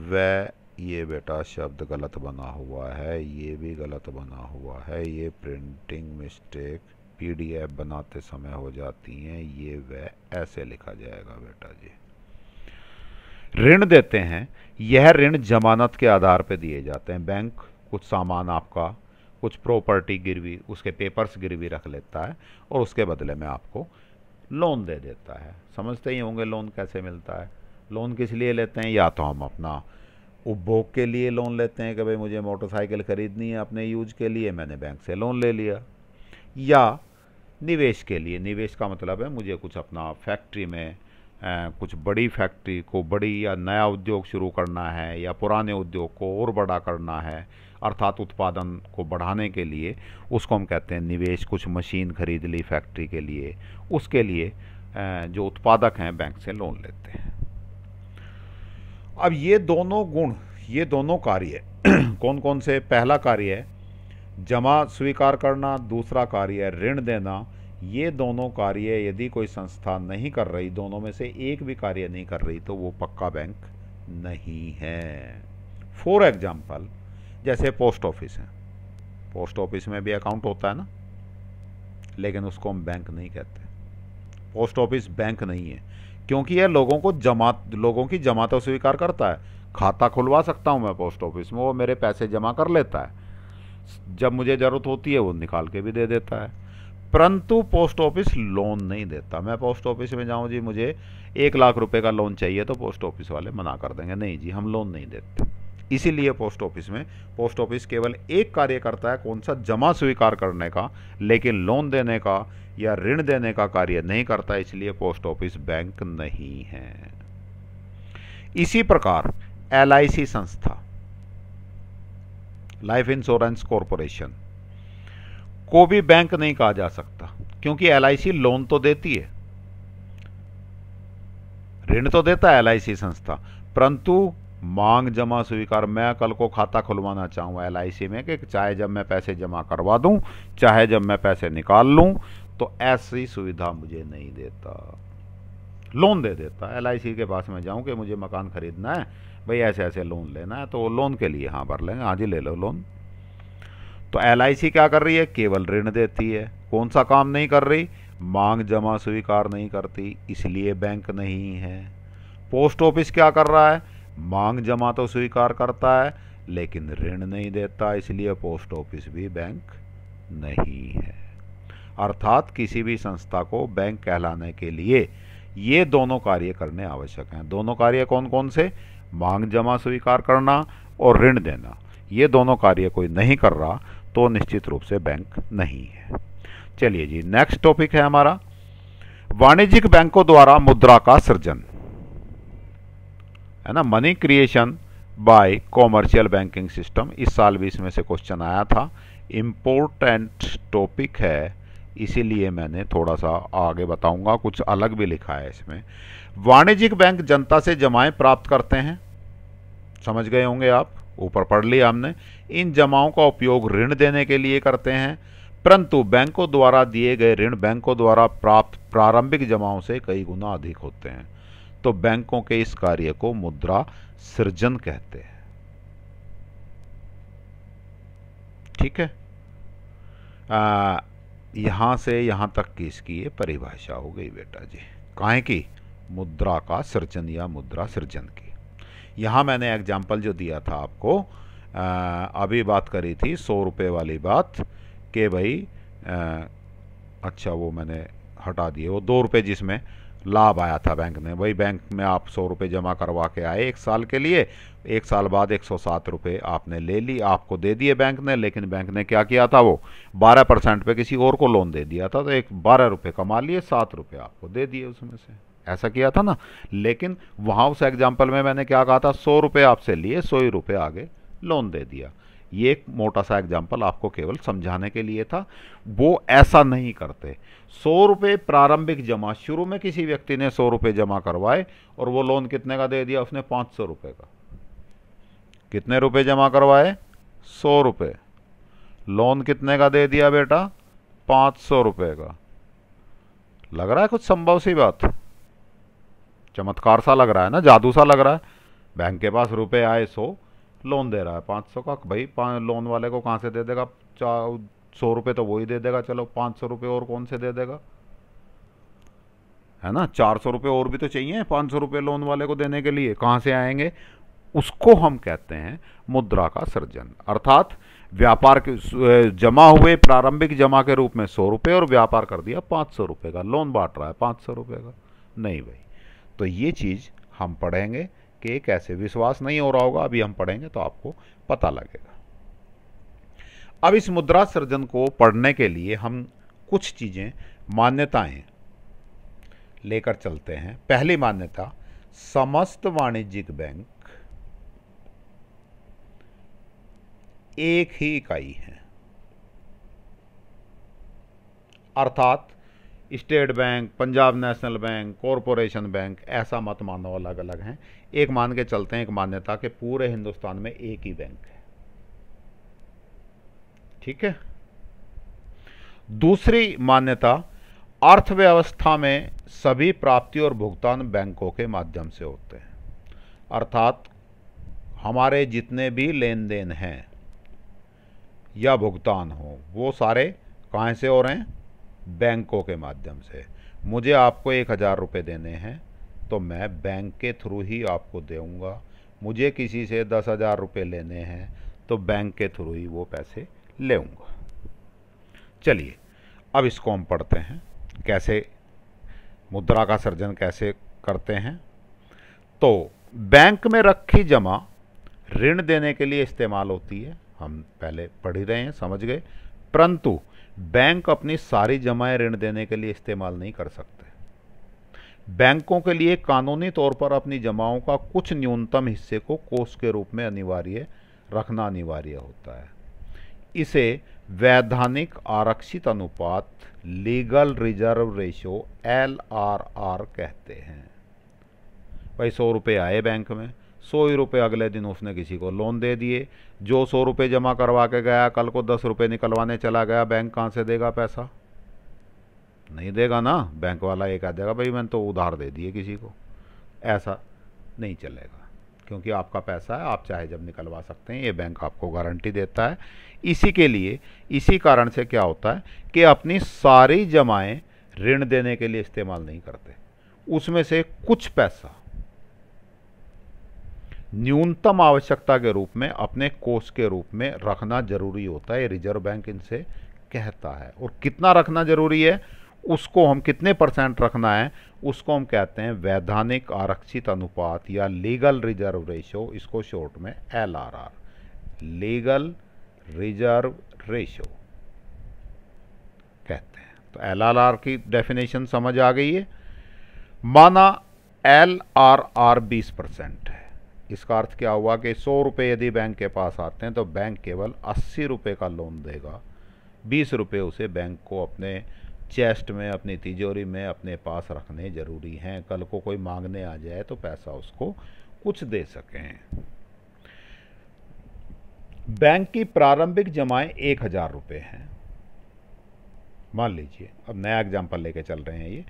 Speaker 1: व्यय ये बेटा शब्द गलत बना हुआ है ये भी गलत बना हुआ है ये प्रिंटिंग मिस्टेक पीडीएफ बनाते समय हो जाती हैं ये वह ऐसे लिखा जाएगा बेटा जी ऋण देते हैं यह ऋण जमानत के आधार पर दिए जाते हैं बैंक कुछ सामान आपका कुछ प्रॉपर्टी गिरवी उसके पेपर्स गिरवी रख लेता है और उसके बदले में आपको लोन दे देता है समझते ही होंगे लोन कैसे मिलता है लोन किस लिए लेते हैं या तो हम अपना उपभोग के लिए लोन लेते हैं कि भाई मुझे मोटरसाइकिल ख़रीदनी है अपने यूज के लिए मैंने बैंक से लोन ले लिया या निवेश के लिए निवेश का मतलब है मुझे कुछ अपना फैक्ट्री में आ, कुछ बड़ी फैक्ट्री को बड़ी या नया उद्योग शुरू करना है या पुराने उद्योग को और बड़ा करना है अर्थात उत्पादन को बढ़ाने के लिए उसको हम कहते हैं निवेश कुछ मशीन खरीद ली फैक्ट्री के लिए उसके लिए जो उत्पादक हैं बैंक से लोन लेते हैं अब ये दोनों गुण ये दोनों कार्य कौन कौन से पहला कार्य है जमा स्वीकार करना दूसरा कार्य है ऋण देना ये दोनों कार्य यदि कोई संस्था नहीं कर रही दोनों में से एक भी कार्य नहीं कर रही तो वो पक्का बैंक नहीं है फॉर एग्जाम्पल जैसे पोस्ट ऑफिस है पोस्ट ऑफिस में भी अकाउंट होता है ना लेकिन उसको हम बैंक नहीं कहते पोस्ट ऑफिस बैंक नहीं है क्योंकि यह लोगों को जमा लोगों की जमातों स्वीकार करता है खाता खुलवा सकता हूँ मैं पोस्ट ऑफिस में वो मेरे पैसे जमा कर लेता है जब मुझे ज़रूरत होती है वो निकाल के भी दे देता है परंतु पोस्ट ऑफिस लोन नहीं देता मैं पोस्ट ऑफिस में जाऊँ जी मुझे एक लाख रुपए का लोन चाहिए तो पोस्ट ऑफिस वाले मना कर देंगे नहीं जी हम लोन नहीं देते इसीलिए पोस्ट ऑफिस में पोस्ट ऑफिस केवल एक कार्य करता है कौन सा जमा स्वीकार करने का लेकिन लोन देने का या ऋण देने का कार्य नहीं करता इसलिए पोस्ट ऑफिस बैंक नहीं है इसी प्रकार एल संस्था लाइफ इंश्योरेंस कॉरपोरेशन को भी बैंक नहीं कहा जा सकता क्योंकि एल लोन तो देती है ऋण तो देता है एल संस्था परंतु मांग जमा स्वीकार मैं कल को खाता खुलवाना चाहूँ एल में कि चाहे जब मैं पैसे जमा करवा दूँ चाहे जब मैं पैसे निकाल लूँ तो ऐसी सुविधा मुझे नहीं देता लोन दे देता एल के पास मैं जाऊँ कि मुझे मकान खरीदना है भाई ऐसे ऐसे लोन लेना है तो लोन के लिए हाँ भर लेंगे हाँ जी ले लो लोन तो एल क्या कर रही है केवल ऋण देती है कौन सा काम नहीं कर रही मांग जमा स्वीकार नहीं करती इसलिए बैंक नहीं है पोस्ट ऑफिस क्या कर रहा है मांग जमा तो स्वीकार करता है लेकिन ऋण नहीं देता इसलिए पोस्ट ऑफिस भी बैंक नहीं है अर्थात किसी भी संस्था को बैंक कहलाने के लिए ये दोनों कार्य करने आवश्यक हैं दोनों कार्य कौन कौन से मांग जमा स्वीकार करना और ऋण देना ये दोनों कार्य कोई नहीं कर रहा तो निश्चित रूप से बैंक नहीं है चलिए जी नेक्स्ट टॉपिक है हमारा वाणिज्यिक बैंकों द्वारा मुद्रा का सृजन है ना money creation by commercial banking system इस साल भी इसमें से क्वेश्चन आया था इम्पोर्टेंट टॉपिक है इसीलिए मैंने थोड़ा सा आगे बताऊंगा कुछ अलग भी लिखा है इसमें वाणिज्यिक बैंक जनता से जमाएं प्राप्त करते हैं समझ गए होंगे आप ऊपर पढ़ लिया हमने इन जमाओं का उपयोग ऋण देने के लिए करते हैं परंतु बैंकों द्वारा दिए गए ऋण बैंकों द्वारा प्राप्त प्रारंभिक जमाओं से कई गुना अधिक होते हैं तो बैंकों के इस कार्य को मुद्रा सृजन कहते हैं ठीक है आ, यहां से यहां तक की इसकी ये परिभाषा हो गई बेटा जी का की मुद्रा का सृजन या मुद्रा सृजन की यहां मैंने एग्जाम्पल जो दिया था आपको आ, अभी बात करी थी सौ रुपये वाली बात के भाई आ, अच्छा वो मैंने हटा दिए वो दो रुपये जिसमें लाभ आया था बैंक में वही बैंक में आप सौ रुपये जमा करवा के आए एक साल के लिए एक साल बाद एक सौ सात रुपये आपने ले ली आपको दे दिए बैंक ने लेकिन बैंक ने क्या किया था वो बारह परसेंट पर किसी और को लोन दे दिया था तो एक बारह रुपये कमा लिए सात रुपये आपको दे दिए उसमें से ऐसा किया था ना लेकिन वहाँ उस एग्जाम्पल में मैंने क्या कहा था सौ रुपये आपसे लिए सौ ही रुपये आगे लोन दे दिया ये एक मोटा सा एग्जाम्पल आपको केवल समझाने के लिए था वो ऐसा नहीं करते सौ रुपये प्रारंभिक जमा शुरू में किसी व्यक्ति ने सौ रुपये जमा करवाए और वो लोन कितने का दे दिया उसने पाँच सौ रुपये का कितने रुपये जमा करवाए सौ रुपये लोन कितने का दे दिया बेटा पाँच सौ रुपये का लग रहा है कुछ संभव सी बात चमत्कार सा लग रहा है ना जादू सा लग रहा है बैंक के पास रुपये आए सौ लोन दे रहा है पाँच सौ का भाई लोन वाले को कहाँ से दे देगा सौ रुपये तो वही दे देगा चलो पाँच सौ रुपये और कौन से दे देगा है ना चार सौ रुपये और भी तो चाहिए पाँच सौ रुपये लोन वाले को देने के लिए कहाँ से आएंगे उसको हम कहते हैं मुद्रा का सृजन अर्थात व्यापार के जमा हुए प्रारंभिक जमा के रूप में सौ रुपये और व्यापार कर दिया पाँच सौ रुपये का लोन बांट रहा है पाँच सौ रुपये का नहीं भाई तो ये चीज़ हम पढ़ेंगे के कैसे विश्वास नहीं हो रहा होगा अभी हम पढ़ेंगे तो आपको पता लगेगा अब इस मुद्रा सृजन को पढ़ने के लिए हम कुछ चीज़ें मान्यताएं लेकर चलते हैं पहली मान्यता समस्त वाणिज्यिक बैंक एक ही इकाई है अर्थात state bank Punjab national bank corporation bank ऐसा मत मानो अलग अलग हैं एक मान के चलते हैं एक मान्यता कि पूरे हिंदुस्तान में एक ही बैंक है ठीक है दूसरी मान्यता अर्थव्यवस्था में सभी प्राप्ति और भुगतान बैंकों के माध्यम से होते हैं अर्थात हमारे जितने भी लेन देन हैं या भुगतान हो वो सारे कहाँ से हो रहे हैं बैंकों के माध्यम से मुझे आपको एक हज़ार रुपये देने हैं तो मैं बैंक के थ्रू ही आपको दूँगा मुझे किसी से दस हज़ार रुपये लेने हैं तो बैंक के थ्रू ही वो पैसे लेऊंगा चलिए अब इसको हम पढ़ते हैं कैसे मुद्रा का सर्जन कैसे करते हैं तो बैंक में रखी जमा ऋण देने के लिए इस्तेमाल होती है हम पहले पढ़ ही रहे हैं समझ गए परंतु बैंक अपनी सारी जमाएं ऋण देने के लिए इस्तेमाल नहीं कर सकते बैंकों के लिए कानूनी तौर पर अपनी जमाओं का कुछ न्यूनतम हिस्से को कोष के रूप में अनिवार्य रखना अनिवार्य होता है इसे वैधानिक आरक्षित अनुपात legal reserve ratio L R R कहते हैं भाई सौ रुपये आए बैंक में सौ ही रुपये अगले दिन उसने किसी को लोन दे दिए जो सौ रुपये जमा करवा के गया कल को दस रुपये निकलवाने चला गया बैंक कहाँ से देगा पैसा नहीं देगा ना बैंक वाला ये कह देगा भाई मैंने तो उधार दे दिए किसी को ऐसा नहीं चलेगा क्योंकि आपका पैसा है आप चाहे जब निकलवा सकते हैं ये बैंक आपको गारंटी देता है इसी के लिए इसी कारण से क्या होता है कि अपनी सारी जमाएँ ऋण देने के लिए इस्तेमाल नहीं करते उसमें से कुछ पैसा न्यूनतम आवश्यकता के रूप में अपने कोष के रूप में रखना जरूरी होता है रिजर्व बैंक इनसे कहता है और कितना रखना जरूरी है उसको हम कितने परसेंट रखना है उसको हम कहते हैं वैधानिक आरक्षित अनुपात या लीगल रिजर्व रेशो इसको शॉर्ट में L R R legal reserve ratio कहते हैं तो एल आर आर की डेफिनेशन समझ आ गई है माना एल आर आर बीस परसेंट है इसका अर्थ क्या हुआ कि सौ रुपये यदि बैंक के पास आते हैं तो बैंक केवल अस्सी रुपये का लोन देगा बीस रुपये उसे बैंक को अपने चेस्ट में अपनी तिजोरी में अपने पास रखने ज़रूरी हैं कल को कोई मांगने आ जाए तो पैसा उसको कुछ दे सकें बैंक की प्रारंभिक जमाएं एक हज़ार रुपये हैं मान लीजिए अब नया एग्जाम्पल लेके चल रहे हैं ये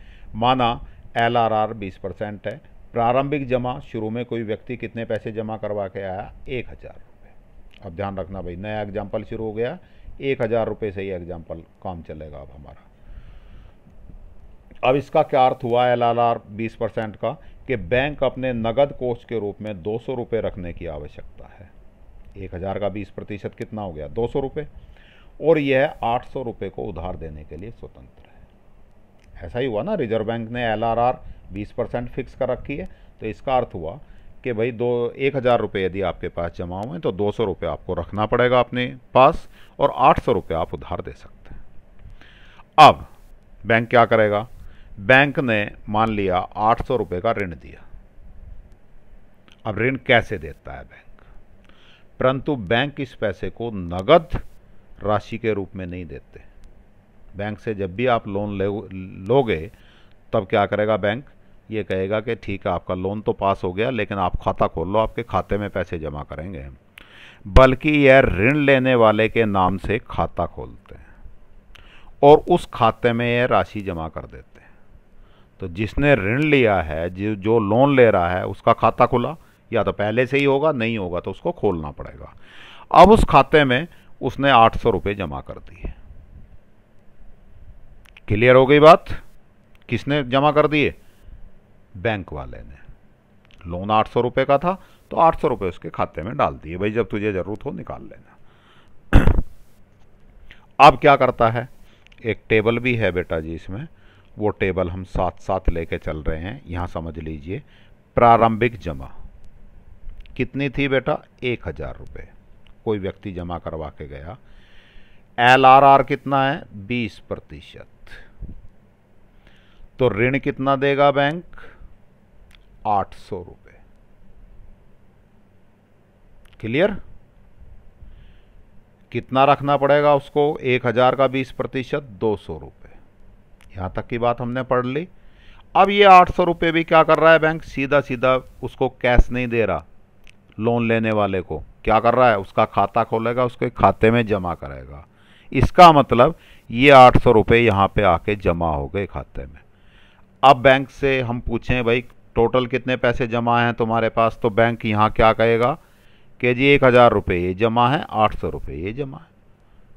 Speaker 1: माना एल आर आर बीस परसेंट है प्रारंभिक जमा शुरू में कोई व्यक्ति कितने पैसे जमा करवा के आया एक हज़ार रुपये अब ध्यान रखना भाई नया एग्जाम्पल शुरू हो गया एक हज़ार रुपये से ही एग्जाम्पल काम चलेगा अब हमारा अब इसका क्या अर्थ हुआ एल आर आर बीस परसेंट का कि बैंक अपने नगद कोष के रूप में दो सौ रुपये रखने की आवश्यकता है एक हज़ार का बीस प्रतिशत कितना हो गया दो सौ रुपये और यह आठ सौ रुपये को उधार देने के लिए स्वतंत्र है ऐसा ही हुआ ना रिजर्व बैंक ने एल आर आर बीस परसेंट फिक्स कर रखी है तो इसका अर्थ हुआ कि भाई दो एक हज़ार रुपये यदि आपके पास जमा हुए तो दो सौ रुपये आपको रखना पड़ेगा अपने पास और आठ सौ रुपये आप उधार दे सकते हैं अब बैंक क्या करेगा बैंक ने मान लिया आठ सौ रुपये का ऋण दिया अब ऋण कैसे देता है बैंक परंतु बैंक इस पैसे को नगद राशि के रूप में नहीं देते बैंक से जब भी आप लोन ले लोगे तब क्या करेगा बैंक ये कहेगा कि ठीक है आपका लोन तो पास हो गया लेकिन आप खाता खोल लो आपके खाते में पैसे जमा करेंगे बल्कि यह ऋण लेने वाले के नाम से खाता खोलते हैं और उस खाते में यह राशि जमा कर देते हैं तो जिसने ऋण लिया है जो जो लोन ले रहा है उसका खाता खुला या तो पहले से ही होगा नहीं होगा तो उसको खोलना पड़ेगा अब उस खाते में उसने आठ सौ रुपये जमा कर दिए क्लियर हो गई बात किसने जमा कर दिए बैंक वाले ने लोन आठ सौ रुपये का था तो आठ सौ रुपये उसके खाते में डाल दिए भाई जब तुझे ज़रूरत हो निकाल लेना अब क्या करता है एक टेबल भी है बेटा जी इसमें वो टेबल हम साथ साथ लेके चल रहे हैं यहाँ समझ लीजिए प्रारंभिक जमा कितनी थी बेटा एक हज़ार रुपये कोई व्यक्ति जमा करवा के गया एलआरआर कितना है बीस प्रतिशत तो ऋण कितना देगा बैंक आठ सौ रुपये क्लियर कितना रखना पड़ेगा उसको एक हज़ार का बीस प्रतिशत दो सौ रुपये यहाँ तक की बात हमने पढ़ ली अब ये आठ सौ रुपये भी क्या कर रहा है बैंक सीधा सीधा उसको कैश नहीं दे रहा लोन लेने वाले को क्या कर रहा है उसका खाता खोलेगा उसके खाते में जमा करेगा इसका मतलब ये आठ सौ रुपये यहाँ पर आके जमा हो गए खाते में अब बैंक से हम पूछें भाई टोटल कितने पैसे जमा हैं तुम्हारे पास तो बैंक यहाँ क्या कहेगा कि जी एक हज़ार रुपये ये जमा है आठ सौ रुपये ये जमा है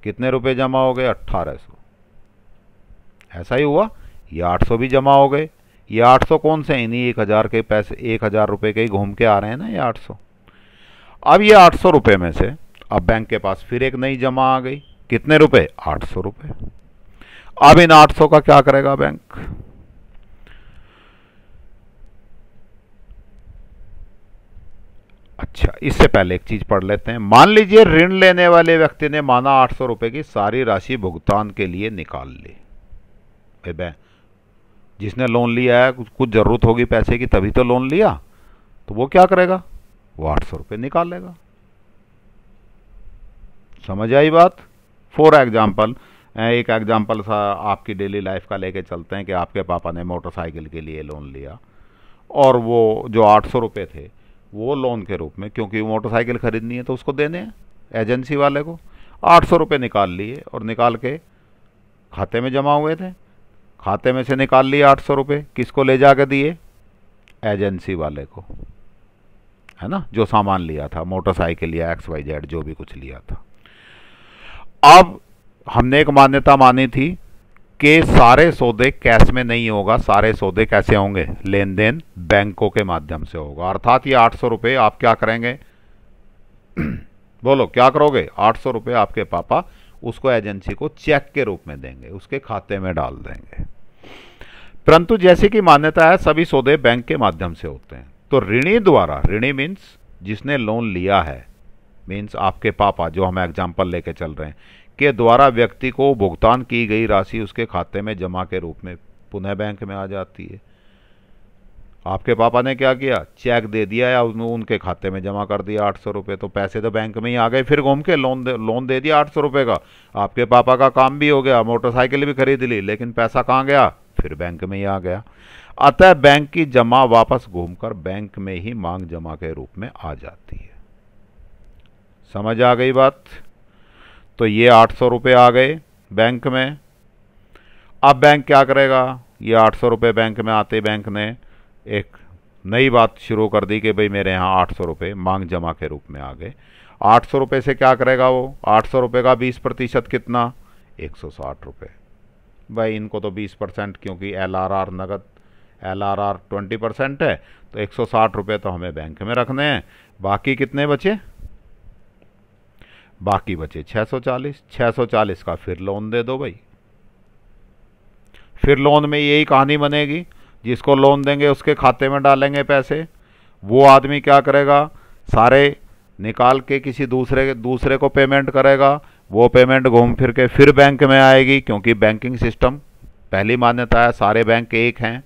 Speaker 1: कितने रुपये जमा हो गए अट्ठारह सौ ऐसा ही हुआ ये 800 भी जमा हो गए ये 800 कौन से इन्हीं एक हज़ार के पैसे एक हज़ार रुपये के ही घूम के आ रहे हैं ना ये 800 अब ये 800 रुपये में से अब बैंक के पास फिर एक नई जमा आ गई कितने रुपए 800 रुपए अब इन 800 का क्या करेगा बैंक अच्छा इससे पहले एक चीज पढ़ लेते हैं मान लीजिए ऋण लेने वाले व्यक्ति ने माना 800 रुपए की सारी राशि भुगतान के लिए निकाल ली पे बै जिसने लोन लिया है कुछ ज़रूरत होगी पैसे की तभी तो लोन लिया तो वो क्या करेगा वो आठ सौ रुपये निकाल लेगा समझ आई बात फॉर एग्जाम्पल एक एग्जाम्पल सा आपकी डेली लाइफ का लेके चलते हैं कि आपके पापा ने मोटरसाइकिल के लिए लोन लिया और वो जो आठ सौ रुपये थे वो लोन के रूप में क्योंकि मोटरसाइकिल ख़रीदनी है तो उसको देने हैं एजेंसी वाले को आठ सौ रुपये निकाल लिए और निकाल के खाते में जमा हुए थे खाते में से निकाल लिए आठ सौ रुपये किसको ले जा दिए एजेंसी वाले को है ना जो सामान लिया था मोटरसाइकिल या एक्स वाई जेड जो भी कुछ लिया था अब हमने एक मान्यता मानी थी कि सारे सौदे कैश में नहीं होगा सारे सौदे कैसे होंगे लेन देन बैंकों के माध्यम से होगा अर्थात ये आठ सौ आप क्या करेंगे बोलो क्या करोगे आठ सौ आपके पापा उसको एजेंसी को चेक के रूप में देंगे उसके खाते में डाल देंगे परंतु जैसे कि मान्यता है सभी सौदे बैंक के माध्यम से होते हैं तो ऋणी द्वारा ऋणी मीन्स जिसने लोन लिया है मीन्स आपके पापा जो हम एग्जाम्पल लेके चल रहे हैं के द्वारा व्यक्ति को भुगतान की गई राशि उसके खाते में जमा के रूप में पुनः बैंक में आ जाती है आपके पापा ने क्या किया चेक दे दिया या उनके खाते में जमा कर दिया आठ सौ रुपये तो पैसे तो बैंक में ही आ गए फिर घूम के लोन दे लोन दे दिया आठ सौ रुपये का आपके पापा का काम भी हो गया मोटरसाइकिल भी खरीद ली लेकिन पैसा कहाँ गया फिर बैंक में ही आ गया अतः बैंक की जमा वापस घूम बैंक में ही मांग जमा के रूप में आ जाती है समझ आ गई बात तो ये आठ सौ रुपये आ गए बैंक में अब बैंक क्या करेगा ये आठ सौ रुपये बैंक में आते बैंक ने एक नई बात शुरू कर दी कि भाई मेरे यहाँ आठ सौ रुपये मांग जमा के रूप में आ गए आठ सौ रुपये से क्या करेगा वो आठ सौ रुपये का बीस प्रतिशत कितना एक सौ साठ रुपये भाई इनको तो बीस परसेंट क्योंकि एल आर आर नगद L R R twenty percent है तो एक सौ साठ रुपये तो हमें बैंक में रखने हैं बाकी कितने बचे बाकी बचे छः सौ चालीस छः सौ चालीस का फिर लोन दे दो भाई फिर लोन में यही कहानी बनेगी जिसको लोन देंगे उसके खाते में डालेंगे पैसे वो आदमी क्या करेगा सारे निकाल के किसी दूसरे दूसरे को पेमेंट करेगा वो पेमेंट घूम फिर के फिर बैंक में आएगी क्योंकि बैंकिंग सिस्टम पहली मान्यता है सारे बैंक एक हैं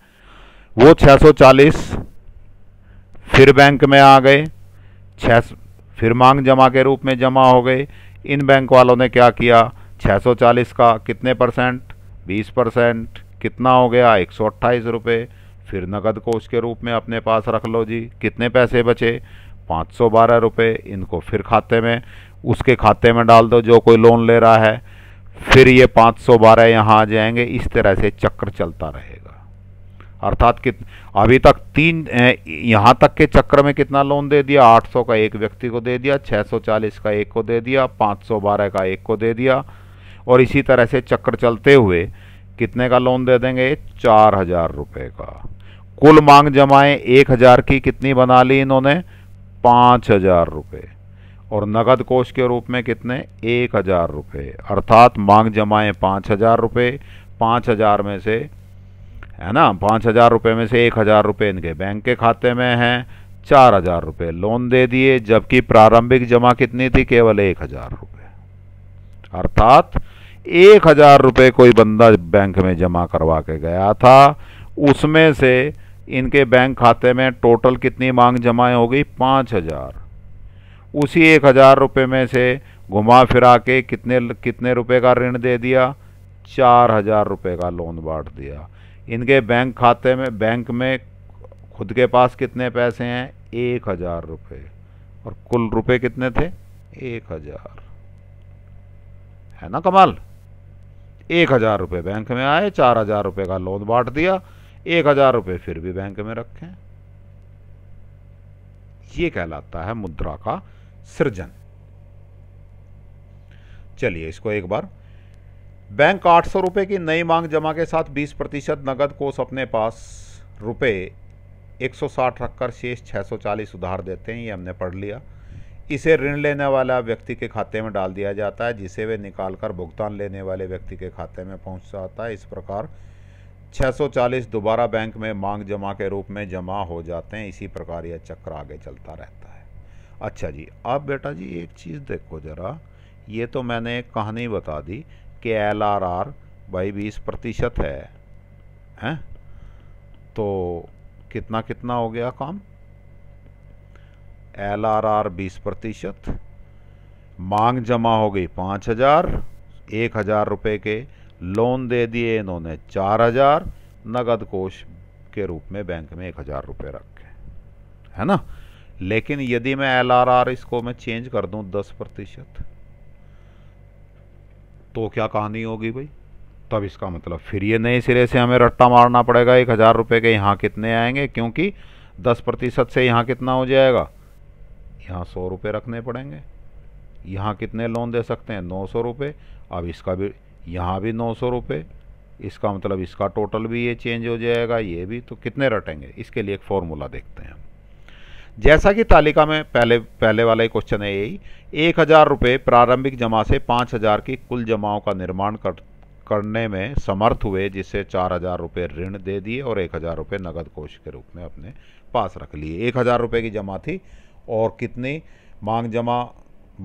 Speaker 1: वो 640 फिर बैंक में आ गए छः फिर मांग जमा के रूप में जमा हो गए इन बैंक वालों ने क्या किया 640 का कितने परसेंट 20 परसेंट कितना हो गया एक सौ अट्ठाईस रुपये फिर नकद कोष के रूप में अपने पास रख लो जी कितने पैसे बचे पाँच सौ बारह रुपये इनको फिर खाते में उसके खाते में डाल दो जो कोई लोन ले रहा है फिर ये पाँच सौ बारह यहाँ आ जाएंगे इस तरह से चक्र चलता रहेगा अर्थात कित अभी तक तीन यहाँ तक के चक्र में कितना लोन दे दिया 800 का एक व्यक्ति को दे दिया 640 का एक को दे दिया 512 का एक को दे दिया और इसी तरह से चक्र चलते हुए कितने का लोन दे देंगे चार हजार रुपये का कुल मांग जमाएं एक हजार की कितनी बना ली इन्होंने पाँच हजार रुपये और नकद कोष के रूप में कितने एक हजार रुपये अर्थात मांग जमाएं पाँच हजार रुपये पाँच हजार में से है ना पाँच हजार रुपये में से एक हजार रुपये इनके बैंक के खाते में हैं चार हजार रुपये लोन दे दिए जबकि प्रारंभिक जमा कितनी थी केवल एक हजार रुपये अर्थात एक हज़ार रुपये कोई बंदा बैंक में जमा करवा के गया था उसमें से इनके बैंक खाते में टोटल कितनी मांग जमाएँ हो गई पाँच हज़ार उसी एक हज़ार रुपये में से घुमा फिरा के कितने कितने रुपए का ऋण दे दिया चार हज़ार रुपये का लोन बांट दिया इनके बैंक खाते में बैंक में खुद के पास कितने पैसे हैं एक हज़ार रुपये और कुल रुपए कितने थे एक हज़ार है ना कमाल एक हज़ार रुपये बैंक में आए चार हज़ार रुपये का लोन बांट दिया एक हज़ार रुपये फिर भी बैंक में रखें ये कहलाता है मुद्रा का सृजन चलिए इसको एक बार बैंक आठ सौ रुपये की नई मांग जमा के साथ बीस प्रतिशत नकद कोष अपने पास रुपये साठ रखकर शेष सौ चालीस उधार देते हैं ये हमने पढ़ लिया इसे ऋण लेने वाला व्यक्ति के खाते में डाल दिया जाता है जिसे वे निकालकर भुगतान लेने वाले व्यक्ति के खाते में पहुंच जाता है इस प्रकार 640 दोबारा बैंक में मांग जमा के रूप में जमा हो जाते हैं इसी प्रकार यह चक्र आगे चलता रहता है अच्छा जी अब बेटा जी एक चीज़ देखो ज़रा ये तो मैंने एक कहानी बता दी कि एल आर आर भाई बीस प्रतिशत है हैं तो कितना कितना हो गया काम एल आर आर बीस प्रतिशत मांग जमा हो गई पाँच हज़ार एक हज़ार रुपये के लोन दे दिए इन्होंने चार हज़ार नगद कोष के रूप में बैंक में एक हज़ार रुपये रखे है ना लेकिन यदि मैं एल आर आर इसको मैं चेंज कर दूं दस प्रतिशत तो क्या कहानी होगी भाई तब इसका मतलब फिर ये नए सिरे से हमें रट्टा मारना पड़ेगा एक हज़ार रुपये के यहाँ कितने आएंगे क्योंकि दस प्रतिशत से यहाँ कितना हो जाएगा यहाँ सौ रुपये रखने पड़ेंगे यहाँ कितने लोन दे सकते हैं नौ सौ रुपये अब इसका भी यहाँ भी नौ सौ रुपये इसका मतलब इसका टोटल भी ये चेंज हो जाएगा ये भी तो कितने रटेंगे इसके लिए एक फॉर्मूला देखते हैं जैसा कि तालिका में पहले पहले वाला क्वेश्चन है यही एक हज़ार रुपये प्रारंभिक जमा से पाँच हज़ार की कुल जमाओं का निर्माण कर करने में समर्थ हुए जिससे चार हज़ार रुपये ऋण दे दिए और एक हज़ार रुपये नगद कोष के रूप में अपने पास रख लिए एक हज़ार रुपये की जमा थी और कितनी मांग जमा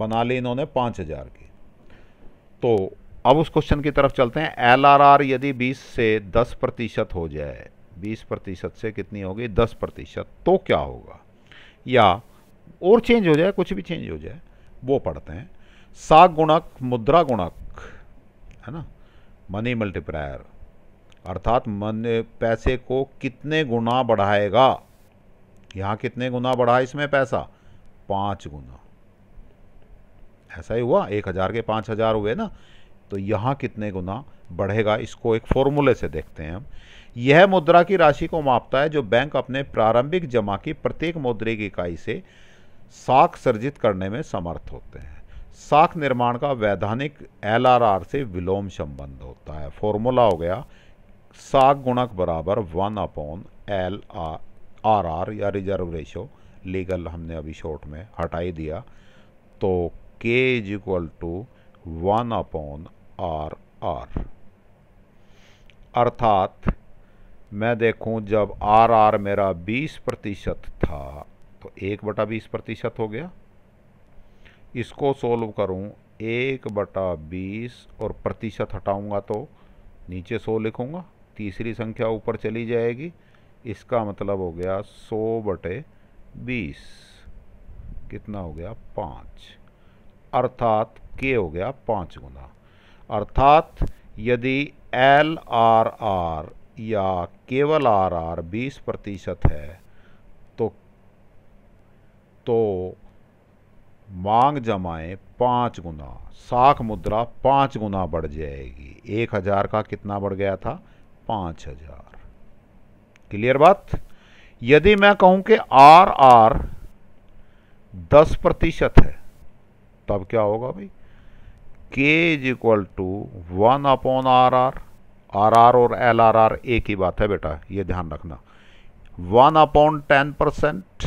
Speaker 1: बना ली इन्होंने पाँच हज़ार की तो अब उस क्वेश्चन की तरफ चलते हैं एलआरआर यदि 20 से 10 प्रतिशत हो जाए 20 प्रतिशत से कितनी होगी 10 प्रतिशत तो क्या होगा या और चेंज हो जाए कुछ भी चेंज हो जाए वो पढ़ते हैं साग गुणक मुद्रा गुणक है ना मनी मल्टीप्लायर अर्थात मन पैसे को कितने गुना बढ़ाएगा यहाँ कितने गुना बढ़ा इसमें पैसा पाँच गुना ऐसा ही हुआ एक हज़ार के पाँच हज़ार हुए ना तो यहाँ कितने गुना बढ़ेगा इसको एक फॉर्मूले से देखते हैं हम यह मुद्रा की राशि को मापता है जो बैंक अपने प्रारंभिक जमा की प्रत्येक मुद्रे की इकाई से साख सर्जित करने में समर्थ होते हैं साख निर्माण का वैधानिक एल से विलोम संबंध होता है फॉर्मूला हो गया साख गुणक बराबर one upon L R RR या रिजर्व रेशो लीगल हमने अभी शॉर्ट में हटाई दिया तो K is equal to one upon R R अर्थात मैं देखूं जब आर आर मेरा 20 प्रतिशत था तो एक बटा बीस प्रतिशत हो गया इसको सोल्व करूं एक बटा बीस और प्रतिशत हटाऊंगा तो नीचे सो लिखूंगा तीसरी संख्या ऊपर चली जाएगी इसका मतलब हो गया सौ बटे बीस कितना हो गया पाँच अर्थात के हो गया पाँच गुना अर्थात यदि एल आर आर या केवल आर आर बीस प्रतिशत है तो तो मांग जमाएं पाँच गुना साख मुद्रा पाँच गुना बढ़ जाएगी एक हज़ार का कितना बढ़ गया था पाँच हज़ार क्लियर बात यदि मैं कहूं कि आर आर दस प्रतिशत है तब क्या होगा भाई K is equal to one upon R R R R और एल आर आर एक ही बात है बेटा ये ध्यान रखना one upon ten percent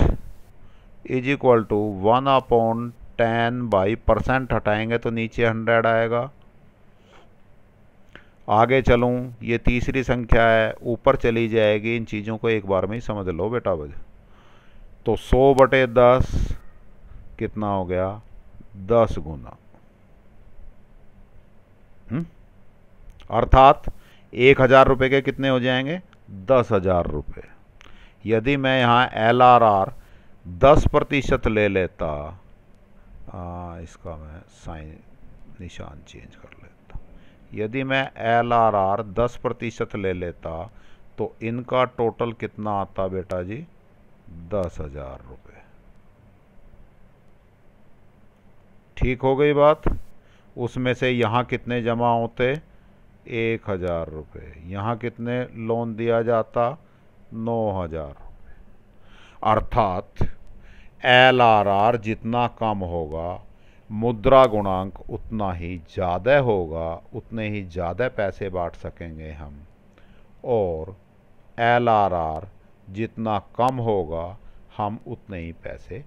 Speaker 1: is equal to one upon ten by percent हटाएंगे तो नीचे हंड्रेड आएगा आगे चलूँ ये तीसरी संख्या है ऊपर चली जाएगी इन चीज़ों को एक बार में ही समझ लो बेटा बज तो सौ बटे दस कितना हो गया दस गुना हम्म? अर्थात एक हज़ार रुपये के कितने हो जाएंगे दस हज़ार रुपये यदि मैं यहाँ एल आर आर दस प्रतिशत ले लेता आ, इसका मैं साइन निशान चेंज कर लूँ यदि मैं एल आर आर दस प्रतिशत ले लेता तो इनका टोटल कितना आता बेटा जी दस हजार रुपये ठीक हो गई बात उसमें से यहाँ कितने जमा होते एक हज़ार रुपये यहाँ कितने लोन दिया जाता नौ हज़ार रुपये अर्थात एल आर आर जितना कम होगा मुद्रा गुणांक उतना ही ज़्यादा होगा उतने ही ज़्यादा पैसे बांट सकेंगे हम और आर जितना कम होगा हम उतने ही पैसे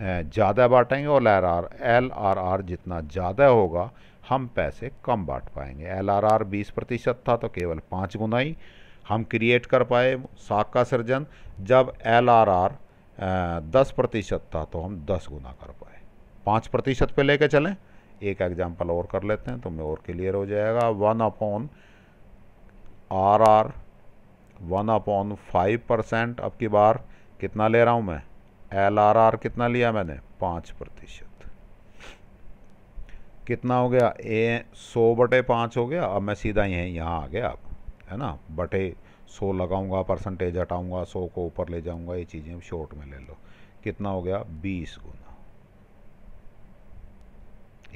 Speaker 1: ज़्यादा बांटेंगे और L R L R R जितना ज़्यादा होगा हम पैसे कम बांट पाएंगे एल आर आर बीस प्रतिशत था तो केवल पाँच गुना ही हम क्रिएट कर पाए साख का सृजन जब एल आर आर दस प्रतिशत था तो हम दस गुना कर पाए पाँच प्रतिशत पर लेकर चलें एक एग्जाम्पल और कर लेते हैं तो मैं और क्लियर हो जाएगा one upon R R one upon five percent अब की बार कितना ले रहा हूँ मैं एल आर आर कितना लिया मैंने पाँच प्रतिशत कितना हो गया ए सौ बटे पाँच हो गया अब मैं सीधा यहीं यहाँ आ गया अब है ना बटे सौ लगाऊंगा परसेंटेज हटाऊंगा सौ को ऊपर ले जाऊंगा ये चीज़ें शॉर्ट में ले लो कितना हो गया बीस गुना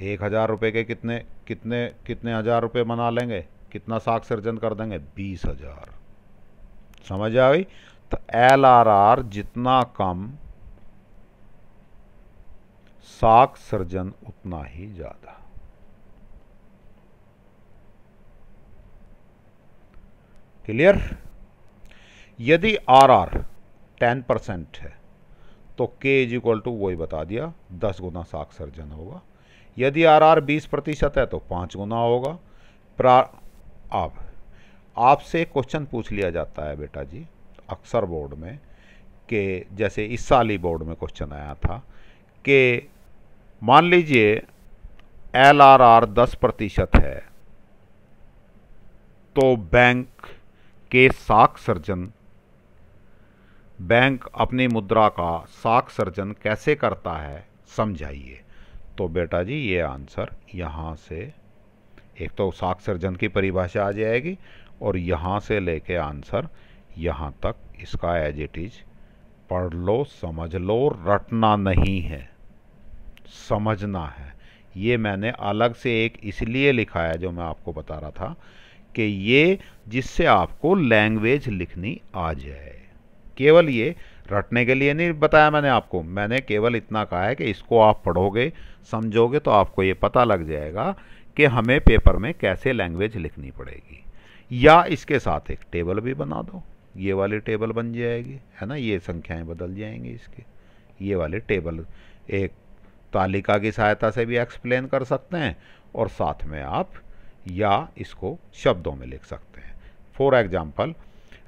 Speaker 1: एक हज़ार रुपये के कितने कितने कितने हज़ार रुपये बना लेंगे कितना साग सृजन कर देंगे बीस हज़ार समझ आ गई तो एल आर आर जितना कम साख सृजन उतना ही ज़्यादा क्लियर यदि आर आर टेन परसेंट है तो के इज इक्वल टू वही बता दिया दस गुना साख सृजन होगा यदि आरआर 20 प्रतिशत है तो पाँच गुना होगा प्रा अब आपसे क्वेश्चन पूछ लिया जाता है बेटा जी अक्सर बोर्ड में कि जैसे इस साल ही बोर्ड में क्वेश्चन आया था कि मान लीजिए एल आर आर दस प्रतिशत है तो बैंक के साख सर्जन बैंक अपनी मुद्रा का साख सर्जन कैसे करता है समझाइए तो बेटा जी ये आंसर यहाँ से एक तो साक्षर सर्जन की परिभाषा आ जाएगी और यहाँ से लेके आंसर यहाँ तक इसका एज इट इज पढ़ लो समझ लो रटना नहीं है समझना है ये मैंने अलग से एक इसलिए लिखा है जो मैं आपको बता रहा था कि ये जिससे आपको लैंग्वेज लिखनी आ जाए केवल ये रटने के लिए नहीं बताया मैंने आपको मैंने केवल इतना कहा है कि इसको आप पढ़ोगे समझोगे तो आपको ये पता लग जाएगा कि हमें पेपर में कैसे लैंग्वेज लिखनी पड़ेगी या इसके साथ एक टेबल भी बना दो ये वाली टेबल बन जाएगी है ना ये संख्याएं बदल जाएंगी इसके ये वाले टेबल एक तालिका की सहायता से भी एक्सप्लेन कर सकते हैं और साथ में आप या इसको शब्दों में लिख सकते हैं फॉर एग्ज़ाम्पल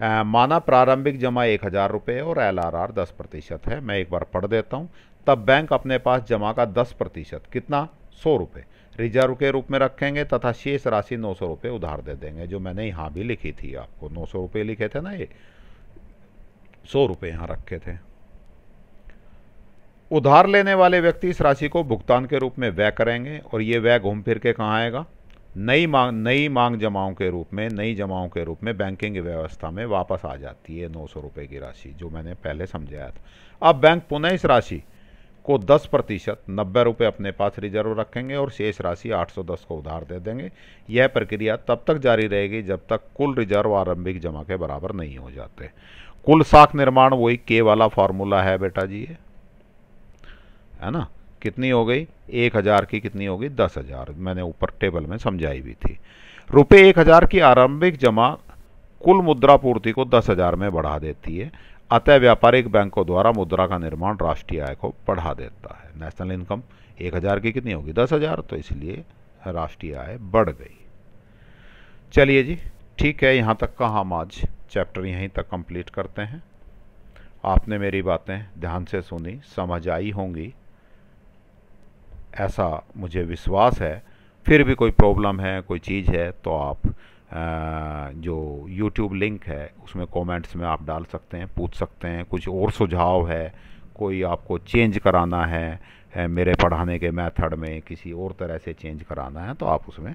Speaker 1: माना प्रारंभिक जमा एक हज़ार रुपये और एल आर आर दस प्रतिशत है मैं एक बार पढ़ देता हूँ तब बैंक अपने पास जमा का दस प्रतिशत कितना सौ रुपये रिजर्व के रूप में रखेंगे तथा शेष राशि नौ सौ रुपये उधार दे देंगे जो मैंने यहाँ भी लिखी थी आपको नौ सौ रुपये लिखे थे ना ये सौ रुपये यहाँ रखे थे उधार लेने वाले व्यक्ति इस राशि को भुगतान के रूप में व्यय करेंगे और ये व्यय घूम फिर के कहाँ आएगा नई मांग नई मांग जमाओं के रूप में नई जमाओं के रूप में बैंकिंग व्यवस्था में वापस आ जाती है नौ सौ रुपये की राशि जो मैंने पहले समझाया था अब बैंक पुनः इस राशि को 10 प्रतिशत नब्बे रुपये अपने पास रिजर्व रखेंगे और शेष राशि 810 को उधार दे देंगे यह प्रक्रिया तब तक जारी रहेगी जब तक कुल रिजर्व आरंभिक जमा के बराबर नहीं हो जाते कुल साख निर्माण वही के वाला फार्मूला है बेटा जी है ना कितनी हो गई एक हज़ार की कितनी होगी दस हज़ार मैंने ऊपर टेबल में समझाई भी थी रुपये एक हज़ार की आरंभिक जमा कुल मुद्रा पूर्ति को दस हज़ार में बढ़ा देती है अतः व्यापारिक बैंकों द्वारा मुद्रा का निर्माण राष्ट्रीय आय को बढ़ा देता है नेशनल इनकम एक हज़ार की कितनी होगी दस हज़ार तो इसलिए राष्ट्रीय आय बढ़ गई चलिए जी ठीक है यहाँ तक का हम आज चैप्टर यहीं तक कंप्लीट करते हैं आपने मेरी बातें ध्यान से सुनी समझ आई होंगी ऐसा मुझे विश्वास है फिर भी कोई प्रॉब्लम है कोई चीज़ है तो आप जो यूट्यूब लिंक है उसमें कमेंट्स में आप डाल सकते हैं पूछ सकते हैं कुछ और सुझाव है कोई आपको चेंज कराना है, है मेरे पढ़ाने के मेथड में किसी और तरह से चेंज कराना है तो आप उसमें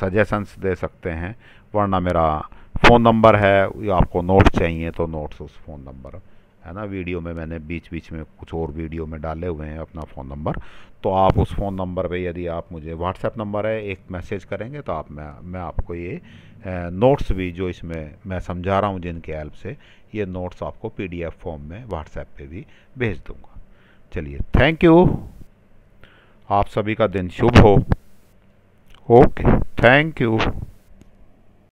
Speaker 1: सजेशंस दे सकते हैं वरना मेरा फ़ोन नंबर है आपको नोट्स चाहिए तो नोट्स उस फ़ोन नंबर है ना वीडियो में मैंने बीच बीच में कुछ और वीडियो में डाले हुए हैं अपना फ़ोन नंबर तो आप उस फ़ोन नंबर पे यदि आप मुझे व्हाट्सएप नंबर है एक मैसेज करेंगे तो आप मैं मैं आपको ये नोट्स भी जो इसमें मैं समझा रहा हूँ जिनके हेल्प से ये नोट्स आपको पीडीएफ फॉर्म में व्हाट्सएप पे भी भेज दूँगा चलिए थैंक यू आप सभी का दिन शुभ हो ओके थैंक यू